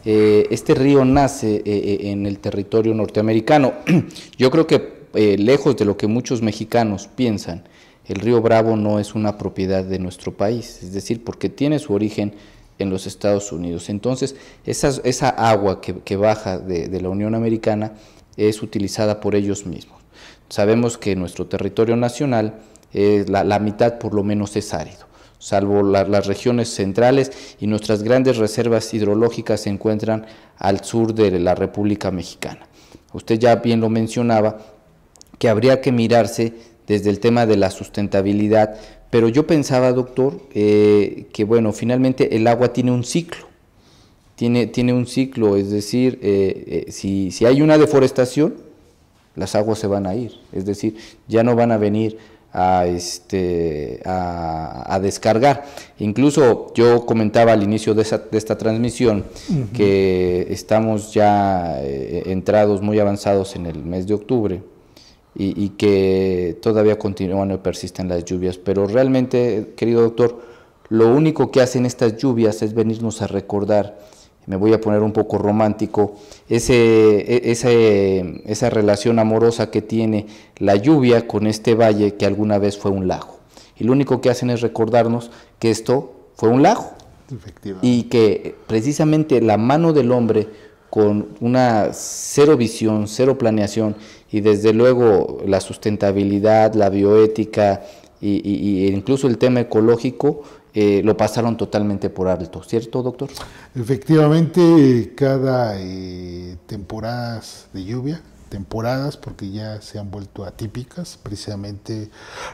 este río nace en el territorio norteamericano. (clears throat) Yo creo que lejos de lo que muchos mexicanos piensan, el río Bravo no es una propiedad de nuestro país, es decir, porque tiene su origen en los Estados Unidos. Entonces, esa agua que, baja de, la Unión Americana es utilizada por ellos mismos. Sabemos que nuestro territorio nacional, eh, la, mitad por lo menos es árido, salvo las regiones centrales y nuestras grandes reservas hidrológicas se encuentran al sur de la República Mexicana. Usted ya bien lo mencionaba, que habría que mirarse desde el tema de la sustentabilidad, pero yo pensaba, doctor, eh, que bueno, finalmente el agua tiene un ciclo, tiene, tiene un ciclo, es decir, eh, eh, si, hay una deforestación, las aguas se van a ir, es decir, ya no van a venir a, este, a, descargar. Incluso yo comentaba al inicio de, esta transmisión que estamos ya entrados muy avanzados en el mes de octubre, y, que todavía continúan y persisten las lluvias. Pero realmente, querido doctor, lo único que hacen estas lluvias es venirnos a recordar, me voy a poner un poco romántico, e, ese, esa relación amorosa que tiene la lluvia con este valle que alguna vez fue un lago. Y lo único que hacen es recordarnos que esto fue un lago. Y que precisamente la mano del hombre con una cero visión, cero planeación y desde luego la sustentabilidad, la bioética e incluso el tema ecológico eh, lo pasaron totalmente por alto, ¿cierto, doctor? Efectivamente, cada eh, temporadas temporada de lluvia, temporadas, porque ya se han vuelto atípicas, precisamente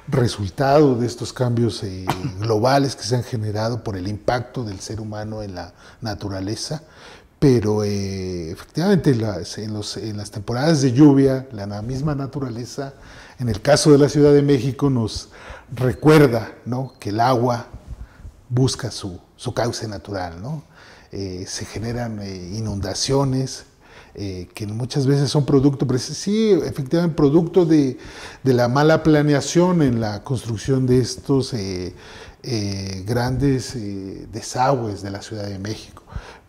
resultado de estos cambios eh, (coughs) globales que se han generado por el impacto del ser humano en la naturaleza pero eh, efectivamente en, las temporadas de lluvia, la, misma naturaleza, en el caso de la Ciudad de México, nos recuerda que el agua busca su, su cauce natural, eh, se generan eh, inundaciones. que muchas veces son producto, pero sí, efectivamente, producto de, de, la mala planeación en la construcción de estos grandes desagües de la Ciudad de México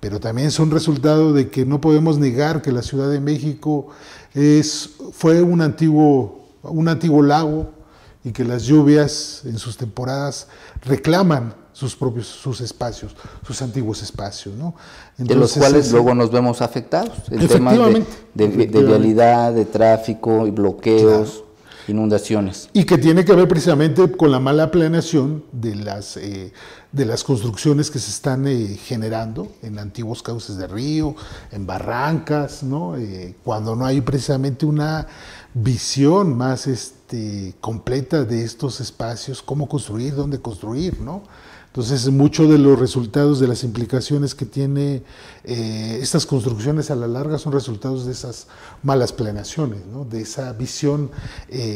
pero también son resultado de que no podemos negar que la Ciudad de México es, fue un antiguo, un antiguo lago y que las lluvias en sus temporadas reclaman sus propios sus espacios, sus antiguos espacios, ¿no? Entonces, los cuales luego nos vemos afectados, Efectivamente. de, de, de, vialidad, de tráfico, y bloqueos, inundaciones. Y que tiene que ver precisamente con la mala planeación de las eh, de las construcciones que se están eh, generando en antiguos cauces de río, en barrancas, ¿no? Eh, cuando no hay precisamente una visión más este, completa de estos espacios, cómo construir, dónde construir, ¿no? Entonces, muchos de los resultados, de las implicaciones que tiene eh, estas construcciones a la larga son resultados de esas malas planeaciones, de esa visión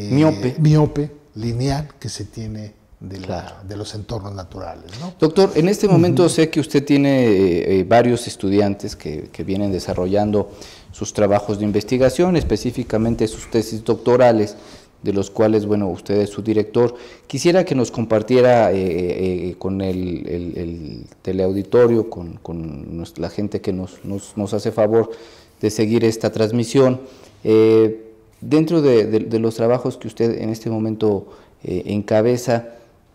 miope. miope, lineal que se tiene de, los entornos naturales. Doctor, en este momento sé que usted tiene eh, eh, varios estudiantes que, vienen desarrollando sus trabajos de investigación, específicamente sus tesis doctorales de los cuales, bueno, usted es su director. Quisiera que nos compartiera eh, con el, teleauditorio, con, la gente que nos, hace favor de seguir esta transmisión. dentro de, los trabajos que usted en este momento encabeza,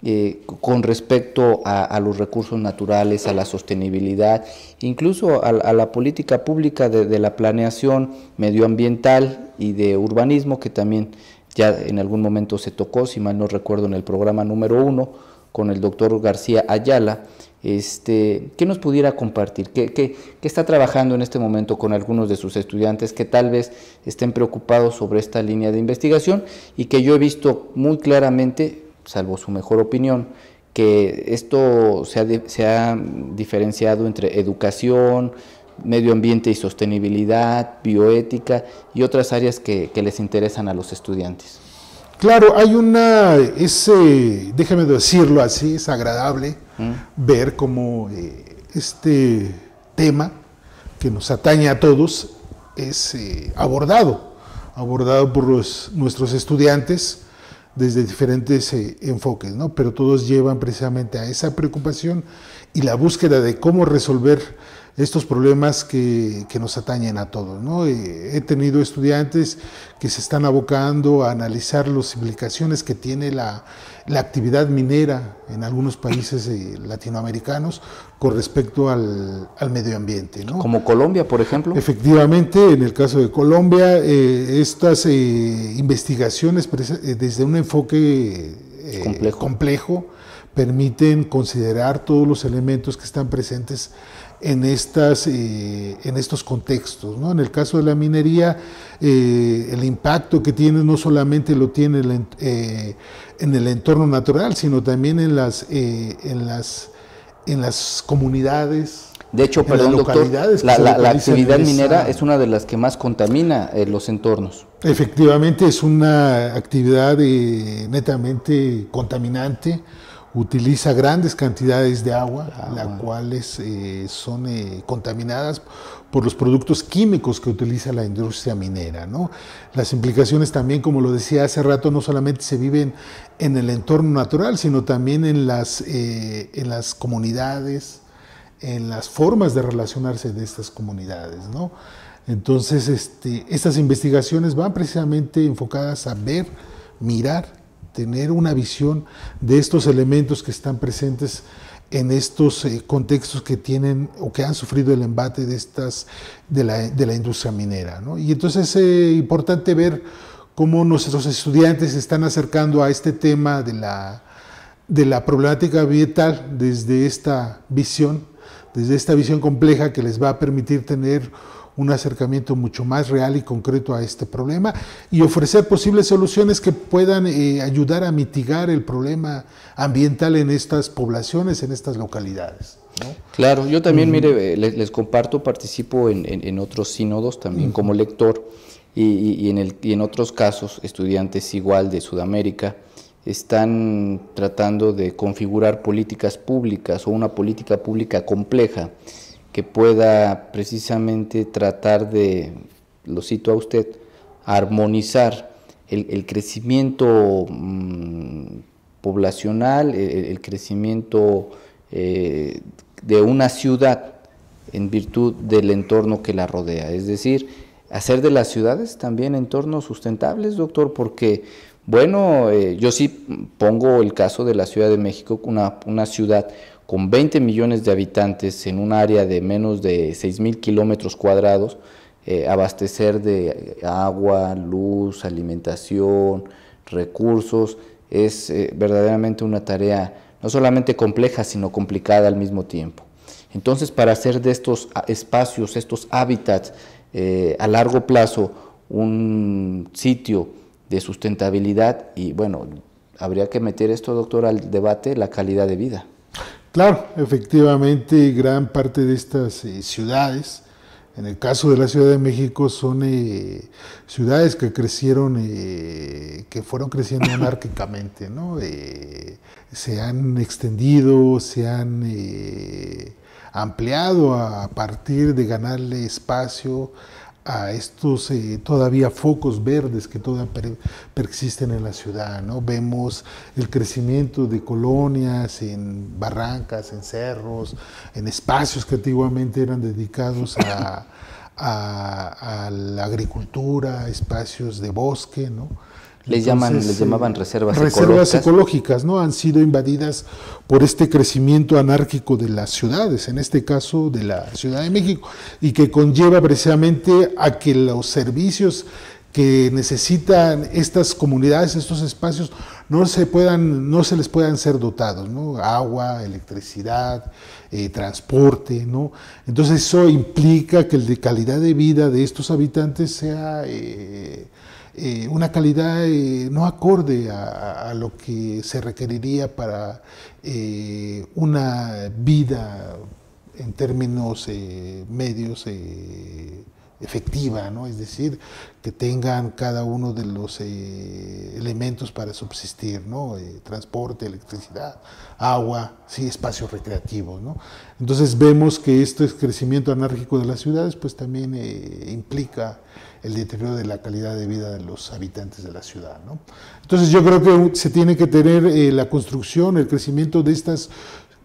eh, con respecto a, los recursos naturales, a la sostenibilidad, incluso a, la política pública de, la planeación medioambiental y de urbanismo, que también ya en algún momento se tocó, si mal no recuerdo, en el programa número uno con el doctor García Ayala. Este, ¿Qué nos pudiera compartir? que qué está trabajando en este momento con algunos de sus estudiantes que tal vez estén preocupados sobre esta línea de investigación y que yo he visto muy claramente salvo su mejor opinión, que esto se ha, diferenciado entre educación, medio ambiente y sostenibilidad, bioética y otras áreas que, les interesan a los estudiantes. Claro, hay una, ese, déjame decirlo así, es agradable mm. ver cómo eh, este tema que nos atañe a todos es eh, abordado, abordado por nuestros estudiantes desde diferentes eh, enfoques, ¿no? pero todos llevan precisamente a esa preocupación y la búsqueda de cómo resolver estos problemas que, nos atañen a todos. ¿no? Eh, he tenido estudiantes que se están abocando a analizar las implicaciones que tiene la la actividad minera en algunos países eh, latinoamericanos con respecto al, medio ambiente. ¿no? Como Colombia, por ejemplo. Efectivamente, en el caso de Colombia, eh, estas eh, investigaciones desde un enfoque complejo. permiten considerar todos los elementos que están presentes en, estas, eh, en estos contextos. En el caso de la minería, eh, el impacto que tiene no solamente lo tiene eh, en el entorno natural, sino también en las, en las, en las comunidades. De hecho, perdón, doctor, la, actividad minera es una de las que más contamina los entornos. Efectivamente, es una actividad netamente contaminante utiliza grandes cantidades de agua, las cuales eh, son eh, contaminadas por los productos químicos que utiliza la industria minera. ¿no? Las implicaciones también, como lo decía hace rato, no solamente se viven en el entorno natural, sino también en las, eh, en las comunidades, en las formas de relacionarse de estas comunidades. ¿no? Entonces, este, estas investigaciones van precisamente enfocadas a ver, mirar tener una visión de estos elementos que están presentes en estos eh, contextos que tienen o que han sufrido el embate de, estas, de, la, industria minera. Y entonces es eh, importante ver cómo nuestros estudiantes se están acercando a este tema de la, de la problemática ambiental desde esta visión, desde esta visión compleja que les va a permitir tener un acercamiento mucho más real y concreto a este problema y ofrecer posibles soluciones que puedan eh, ayudar a mitigar el problema ambiental en estas poblaciones, en estas localidades. Claro, yo también, mire, eh, les, comparto, participo en, otros sínodos también como lector y, en el, y en otros casos estudiantes igual de Sudamérica están tratando de configurar políticas públicas o una política pública compleja que pueda precisamente tratar de, lo cito a usted, armonizar el, crecimiento mm, poblacional, el, crecimiento eh, de una ciudad en virtud del entorno que la rodea. Es decir, hacer de las ciudades también entornos sustentables, doctor, porque, bueno, eh, yo sí pongo el caso de la Ciudad de México, una, una ciudad con 20 millones de habitantes en un área de menos de mil kilómetros cuadrados, eh, abastecer de agua, luz, alimentación, recursos, es eh, verdaderamente una tarea no solamente compleja, sino complicada al mismo tiempo. Entonces, para hacer de estos ah, espacios, estos hábitats, eh, a largo plazo, un sitio de sustentabilidad y bueno, habría que meter esto, doctor, al debate, la calidad de vida. Claro, efectivamente, gran parte de estas eh, ciudades, en el caso de la Ciudad de México, son eh, ciudades que crecieron, eh, que fueron creciendo (coughs) anárquicamente, ¿no? se han extendido, se han ampliado a partir de ganarle espacio a estos eh, todavía focos verdes que todavía persisten en la ciudad. ¿no? Vemos el crecimiento de colonias en barrancas, en cerros, en espacios que antiguamente eran dedicados a, la agricultura, espacios de bosque. ¿no? Les, llamaban reservas, eh, reservas ecológicas. ¿no? Han sido invadidas por este crecimiento anárquico de las ciudades, en este caso de la Ciudad de México, y que conlleva precisamente a que los servicios que necesitan estas comunidades, estos espacios, no se puedan, no se les puedan ser dotados, ¿no? Agua, electricidad, eh, transporte, ¿no? Entonces eso implica que la calidad de vida de estos habitantes sea eh, eh, una calidad eh, no acorde a, lo que se requeriría para eh, una vida en términos medios efectiva, ¿no? es decir, que tengan cada uno de los elementos para subsistir, ¿no? transporte, electricidad, agua, sí, espacios recreativos. Entonces vemos que este crecimiento anárquico de las ciudades pues también implica el deterioro de la calidad de vida de los habitantes de la ciudad. ¿no? Entonces yo creo que se tiene que tener eh, la construcción, el crecimiento de estas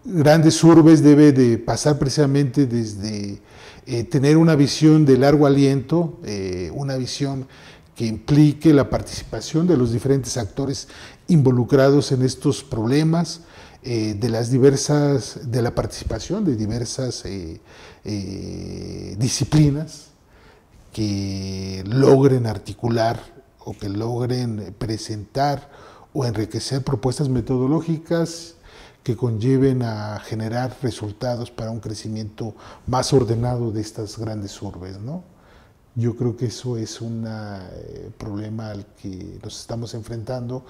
grandes urbes debe de pasar precisamente desde eh, tener una visión de largo aliento, eh, una visión que implique la participación de los diferentes actores involucrados en estos problemas, de las diversas, de la participación de diversas disciplinas, que logren articular o que logren presentar o enriquecer propuestas metodológicas que conlleven a generar resultados para un crecimiento más ordenado de estas grandes urbes. ¿no? Yo creo que eso es un eh, problema al que nos estamos enfrentando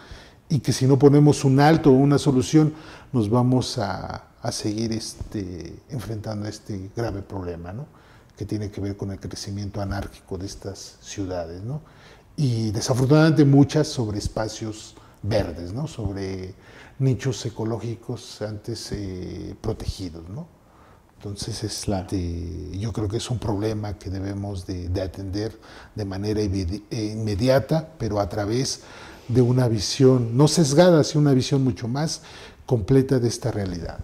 y que si no ponemos un alto o una solución, nos vamos a, a seguir este, enfrentando este grave problema. ¿no? que tiene que ver con el crecimiento anárquico de estas ciudades, ¿no? Y desafortunadamente muchas sobre espacios verdes, ¿no? Sobre nichos ecológicos antes eh, protegidos, ¿no? Entonces, la este, yo creo que es un problema que debemos de, de, atender de manera inmediata, pero a través de una visión no sesgada, sino una visión mucho más completa de esta realidad.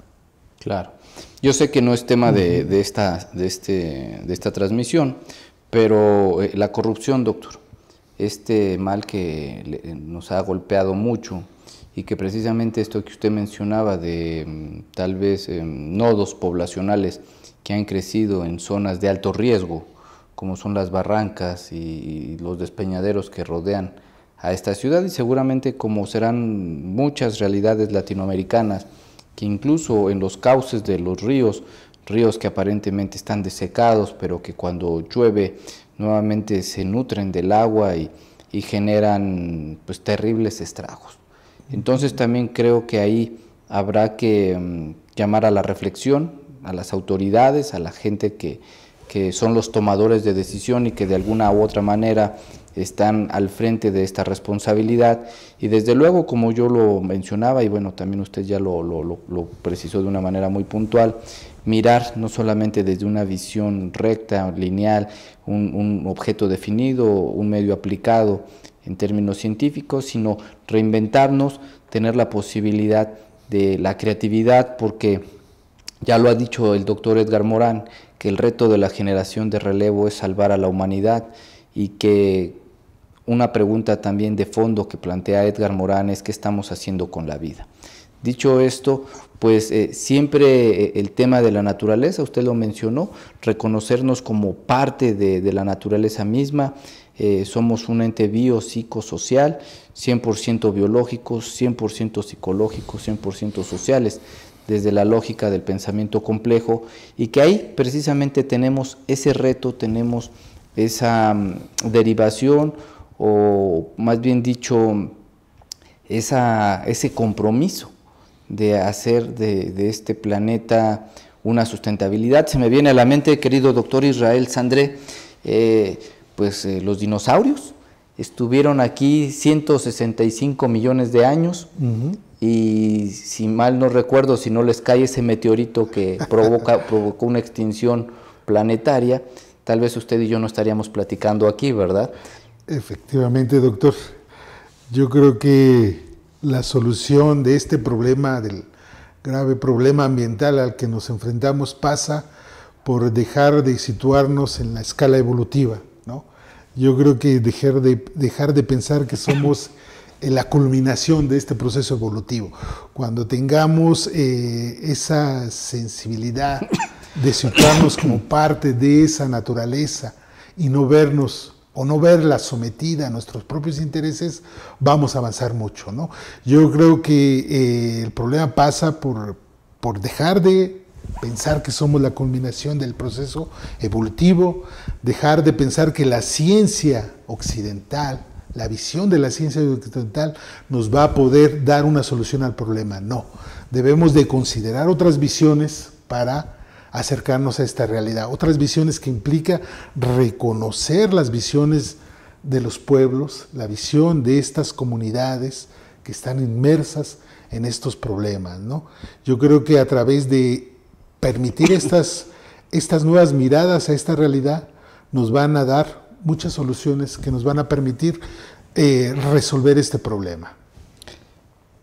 Claro. Yo sé que no es tema de, esta, este, transmisión, pero eh, la corrupción, doctor, este mal que eh, nos ha golpeado mucho y que precisamente esto que usted mencionaba de mm, tal vez eh, nodos poblacionales que han crecido en zonas de alto riesgo, como son las barrancas y los despeñaderos que rodean a esta ciudad y seguramente como serán muchas realidades latinoamericanas, que incluso en los cauces de los ríos, ríos que aparentemente están desecados, pero que cuando llueve nuevamente se nutren del agua y, generan pues terribles estragos. Entonces también creo que ahí habrá que mm, llamar a la reflexión, a las autoridades, a la gente que, que son los tomadores de decisión y que de alguna u otra manera están al frente de esta responsabilidad y desde luego, como yo lo mencionaba y bueno, también usted ya lo, lo, precisó de una manera muy puntual, mirar no solamente desde una visión recta, lineal, un, un objeto definido, un medio aplicado en términos científicos, sino reinventarnos, tener la posibilidad de la creatividad, porque ya lo ha dicho el doctor Edgar Morán, que el reto de la generación de relevo es salvar a la humanidad y que una pregunta también de fondo que plantea Edgar Morán es qué estamos haciendo con la vida. Dicho esto, pues eh, siempre eh, el tema de la naturaleza, usted lo mencionó, reconocernos como parte de, la naturaleza misma, eh, somos un ente biopsicosocial, 100% biológicos, 100% psicológicos, 100% sociales, desde la lógica del pensamiento complejo, y que ahí precisamente tenemos ese reto, tenemos esa mm, derivación, o más bien dicho, ese compromiso de hacer de, este planeta una sustentabilidad. Se me viene a la mente, querido doctor Israel Sandré, eh, pues eh, los dinosaurios estuvieron aquí 165 millones de años y si mal no recuerdo, si no les cae ese meteorito que provoca, (laughs) provocó una extinción planetaria, tal vez usted y yo no estaríamos platicando aquí, ¿verdad? Efectivamente, doctor. Yo creo que la solución de este problema, del grave problema ambiental al que nos enfrentamos, pasa por dejar de situarnos en la escala evolutiva. ¿no? Yo creo que dejar de, dejar de pensar que somos (laughs) la culminación de este proceso evolutivo. Cuando tengamos eh, esa sensibilidad de situarnos como parte de esa naturaleza y no vernos o no verla sometida a nuestros propios intereses, vamos a avanzar mucho. ¿no? Yo creo que eh, el problema pasa por, por dejar de pensar que somos la culminación del proceso evolutivo, dejar de pensar que la ciencia occidental, la visión de la ciencia occidental nos va a poder dar una solución al problema. No, debemos de considerar otras visiones para acercarnos a esta realidad. Otras visiones que implica reconocer las visiones de los pueblos, la visión de estas comunidades que están inmersas en estos problemas. Yo creo que a través de permitir estas, estas nuevas miradas a esta realidad nos van a dar muchas soluciones que nos van a permitir eh, resolver este problema.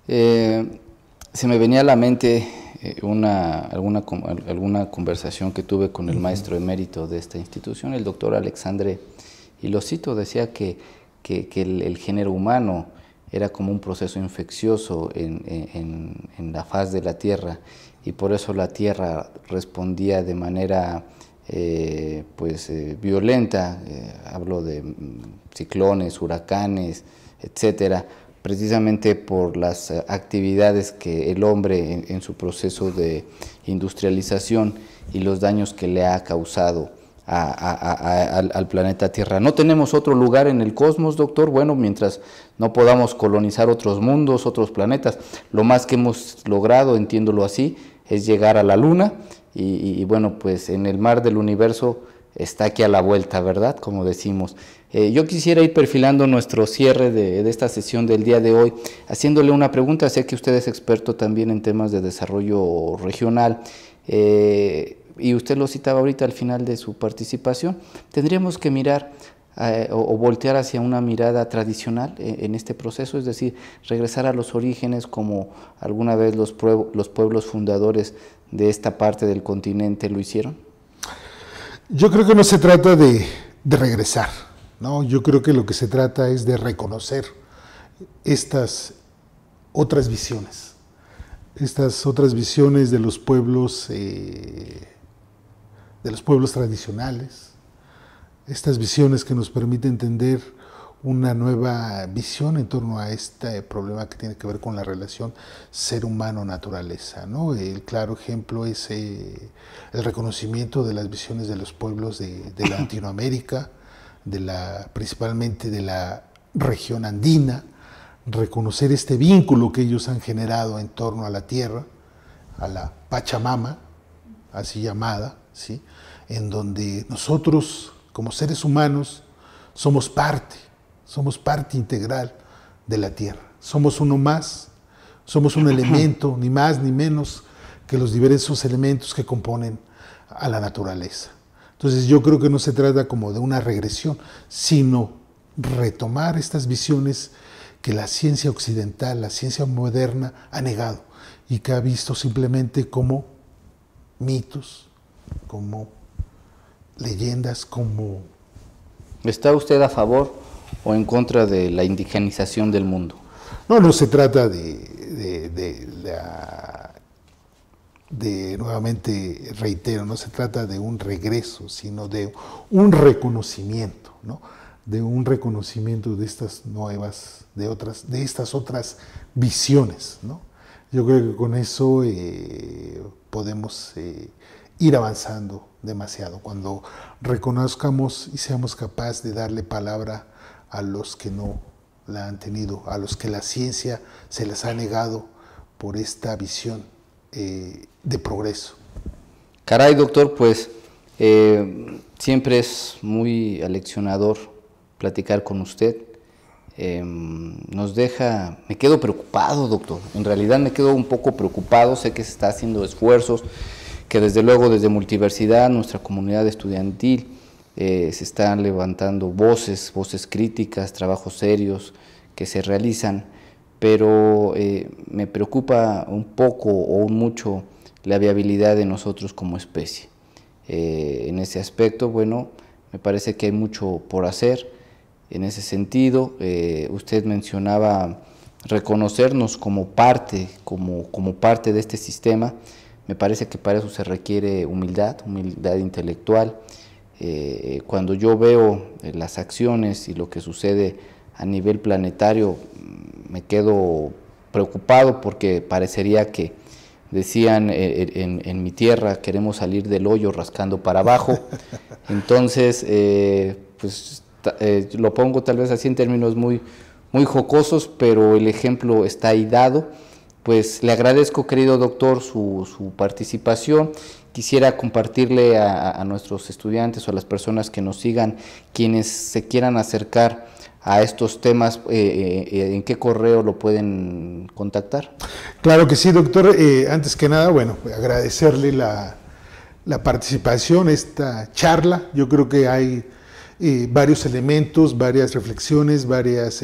Eh, se me venía a la mente eh, una, alguna, alguna conversación que tuve con el maestro emérito de esta institución, el doctor Alexandre y decía que, que, que el, género humano era como un proceso infeccioso en, la faz de la Tierra y por eso la Tierra respondía de manera eh, pues, eh, violenta, hablo de mm, ciclones, huracanes, etcétera, precisamente por las eh, actividades que el hombre en, su proceso de industrialización y los daños que le ha causado al, planeta Tierra. No tenemos otro lugar en el cosmos, doctor. Bueno, mientras no podamos colonizar otros mundos, otros planetas, lo más que hemos logrado, entiéndolo así, es llegar a la Luna. y bueno, pues en el mar del universo está aquí a la vuelta, ¿verdad? Como decimos. Eh, yo quisiera ir perfilando nuestro cierre de, esta sesión del día de hoy, haciéndole una pregunta. Sé que usted es experto también en temas de desarrollo regional. Eh, y usted lo citaba ahorita al final de su participación, tendríamos que mirar eh, o, voltear hacia una mirada tradicional e, en, este proceso, es decir, regresar a los orígenes como alguna vez los, pueblos fundadores de esta parte del continente lo hicieron? Yo creo que no se trata de regresar, ¿no? Yo creo que lo que se trata es de reconocer estas otras visiones, estas otras visiones de los pueblos, eh, de los pueblos tradicionales, estas visiones que nos permiten entender una nueva visión en torno a este problema que tiene que ver con la relación ser humano-naturaleza. ¿no? El claro ejemplo es eh, el reconocimiento de las visiones de los pueblos de (coughs) Latinoamérica, la, principalmente de la región andina, reconocer este vínculo que ellos han generado en torno a la tierra, a la Pachamama, así llamada, ¿sí? en donde nosotros como seres humanos somos parte, somos parte integral de la tierra, somos uno más, somos un (clears throat) elemento, ni más ni menos que los diversos elementos que componen a la naturaleza. Entonces yo creo que no se trata como de una regresión, sino retomar estas visiones que la ciencia occidental, la ciencia moderna ha negado y que ha visto simplemente como mitos, como leyendas, como... ¿Está usted a favor o en contra de la indigenización del mundo? No, no se trata de, de, nuevamente reitero, no se trata de un regreso, sino de un reconocimiento, de un reconocimiento de estas nuevas, de otras, de estas otras visiones. Yo creo que con eso eh, podemos eh, ir avanzando demasiado. Cuando reconozcamos y seamos capaces de darle palabra a los que no la han tenido, a los que la ciencia se les ha negado por esta visión eh, de progreso. Caray, doctor, pues eh, siempre es muy aleccionador platicar con usted. Em, nos deja, me quedo preocupado, doctor. En realidad me quedo un poco preocupado. Sé que se está haciendo esfuerzos, que desde luego desde Multiversidad, nuestra comunidad estudiantil, eh, se están levantando voces, voces críticas, trabajos serios que se realizan pero eh, me preocupa un poco o mucho la viabilidad de nosotros como especie. Eh, en ese aspecto, bueno, me parece que hay mucho por hacer. En ese sentido, eh, usted mencionaba reconocernos como parte, como, como parte de este sistema. Me parece que para eso se requiere humildad, humildad intelectual. cuando yo veo las acciones y lo que sucede a nivel planetario, me quedo preocupado porque parecería que decían eh, eh, en, mi tierra queremos salir del hoyo rascando para abajo. (laughs) Entonces, eh, pues lo pongo tal vez así en términos muy, muy jocosos, pero el ejemplo está ahí dado. Pues le agradezco, querido doctor, su, participación. Quisiera compartirle a, a, nuestros estudiantes o a las personas que nos sigan, quienes se quieran acercar a estos temas, eh, eh, eh, ¿en qué correo lo pueden contactar? Claro que sí, doctor. antes que nada, bueno, agradecerle la, la, participación, esta charla. Yo creo que hay varios elementos, varias reflexiones, varias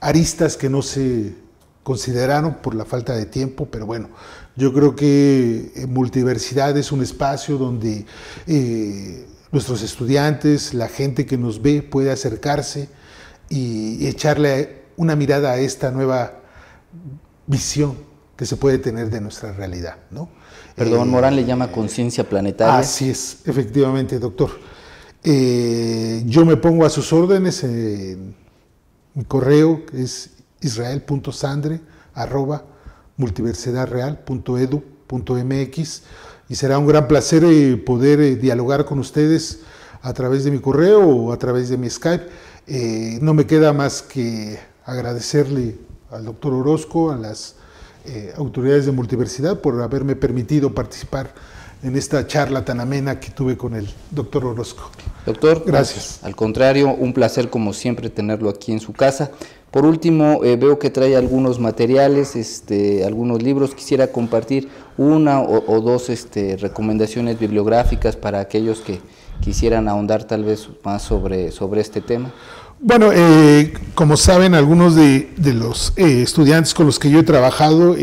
aristas que no se consideraron por la falta de tiempo, pero bueno, yo creo que Multiversidad es un espacio donde nuestros estudiantes, la gente que nos ve puede acercarse y echarle una mirada a esta nueva visión que se puede tener de nuestra realidad. ¿no? Perdón, eh, Morán le llama conciencia planetaria. Así es, efectivamente, doctor. Eh, yo me pongo a sus órdenes en mi correo, que es israel.sandre, y será un gran placer eh, poder eh, dialogar con ustedes a través de mi correo o a través de mi Skype. Eh, no me queda más que agradecerle al doctor Orozco, a las autoridades de Multiversidad por haberme permitido participar en esta charla tan amena que tuve con el doctor Orozco. Doctor, gracias. al contrario, un placer como siempre tenerlo aquí en su casa. Por último, eh, veo que trae algunos materiales, este, algunos libros. Quisiera compartir una o, dos este, recomendaciones bibliográficas para aquellos que quisieran ahondar tal vez más sobre, sobre este tema. Bueno, eh, como saben, algunos de, los eh, estudiantes con los que yo he trabajado,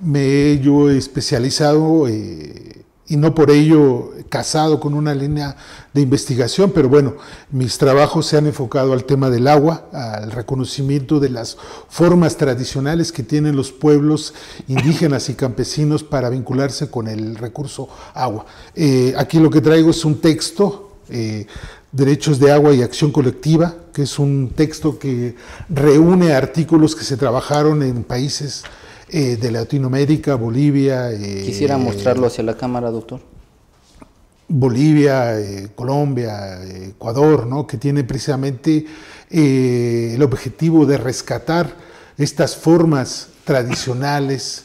me yo he especializado y no por ello casado con una línea de investigación, pero bueno, mis trabajos se han enfocado al tema del agua, al reconocimiento de las formas tradicionales que tienen los pueblos indígenas y campesinos para vincularse con el recurso agua. Eh, aquí lo que traigo es un texto, eh, Derechos de Agua y Acción Colectiva, que es un texto que reúne artículos que se trabajaron en países eh, de Latinoamérica, Bolivia. Eh, Quisiera mostrarlo hacia la cámara, doctor. Bolivia, eh, Colombia, Ecuador, ¿no? que tiene precisamente el objetivo de rescatar estas formas tradicionales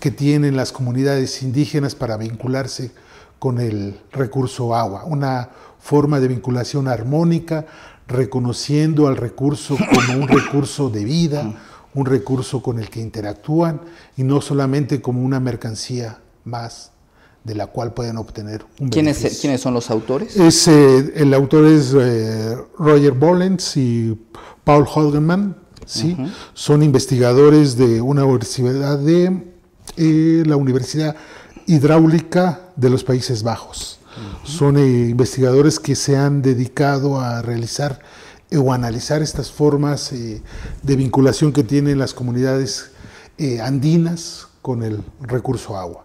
que tienen las comunidades indígenas para vincularse con el recurso agua, una forma de vinculación armónica, reconociendo al recurso como un recurso de vida, un recurso con el que interactúan y no solamente como una mercancía más de la cual pueden obtener un ¿Quién ¿Quiénes son los autores? Eh, el autor es eh, Roger Bollens y Paul Holgerman. son investigadores de una universidad de eh, la Universidad Hidráulica de los Países Bajos. Son investigadores que se han dedicado a realizar o analizar estas formas eh, de vinculación que tienen las comunidades eh, andinas con el recurso agua.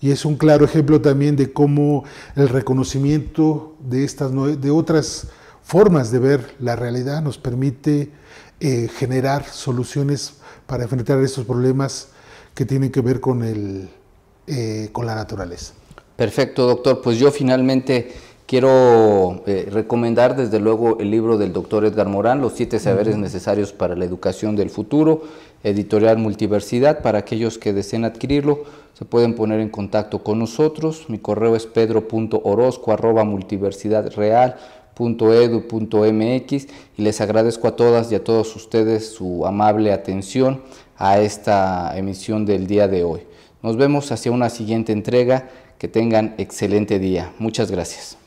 Y es un claro ejemplo también de cómo el reconocimiento de, estas, de otras formas de ver la realidad nos permite eh, generar soluciones para enfrentar estos problemas que tienen que ver con, el, con la naturaleza. Perfecto, doctor. Pues yo finalmente Quiero eh, recomendar desde luego el libro del doctor Edgar Morán, Los siete saberes necesarios para la educación del futuro, editorial Multiversidad. Para aquellos que deseen adquirirlo, se pueden poner en contacto con nosotros. Mi correo es pedro.orozco.multiversidadreal.edu.mx y les agradezco a todas y a todos ustedes su amable atención a esta emisión del día de hoy. Nos vemos hacia una siguiente entrega. Que tengan excelente día. Muchas gracias.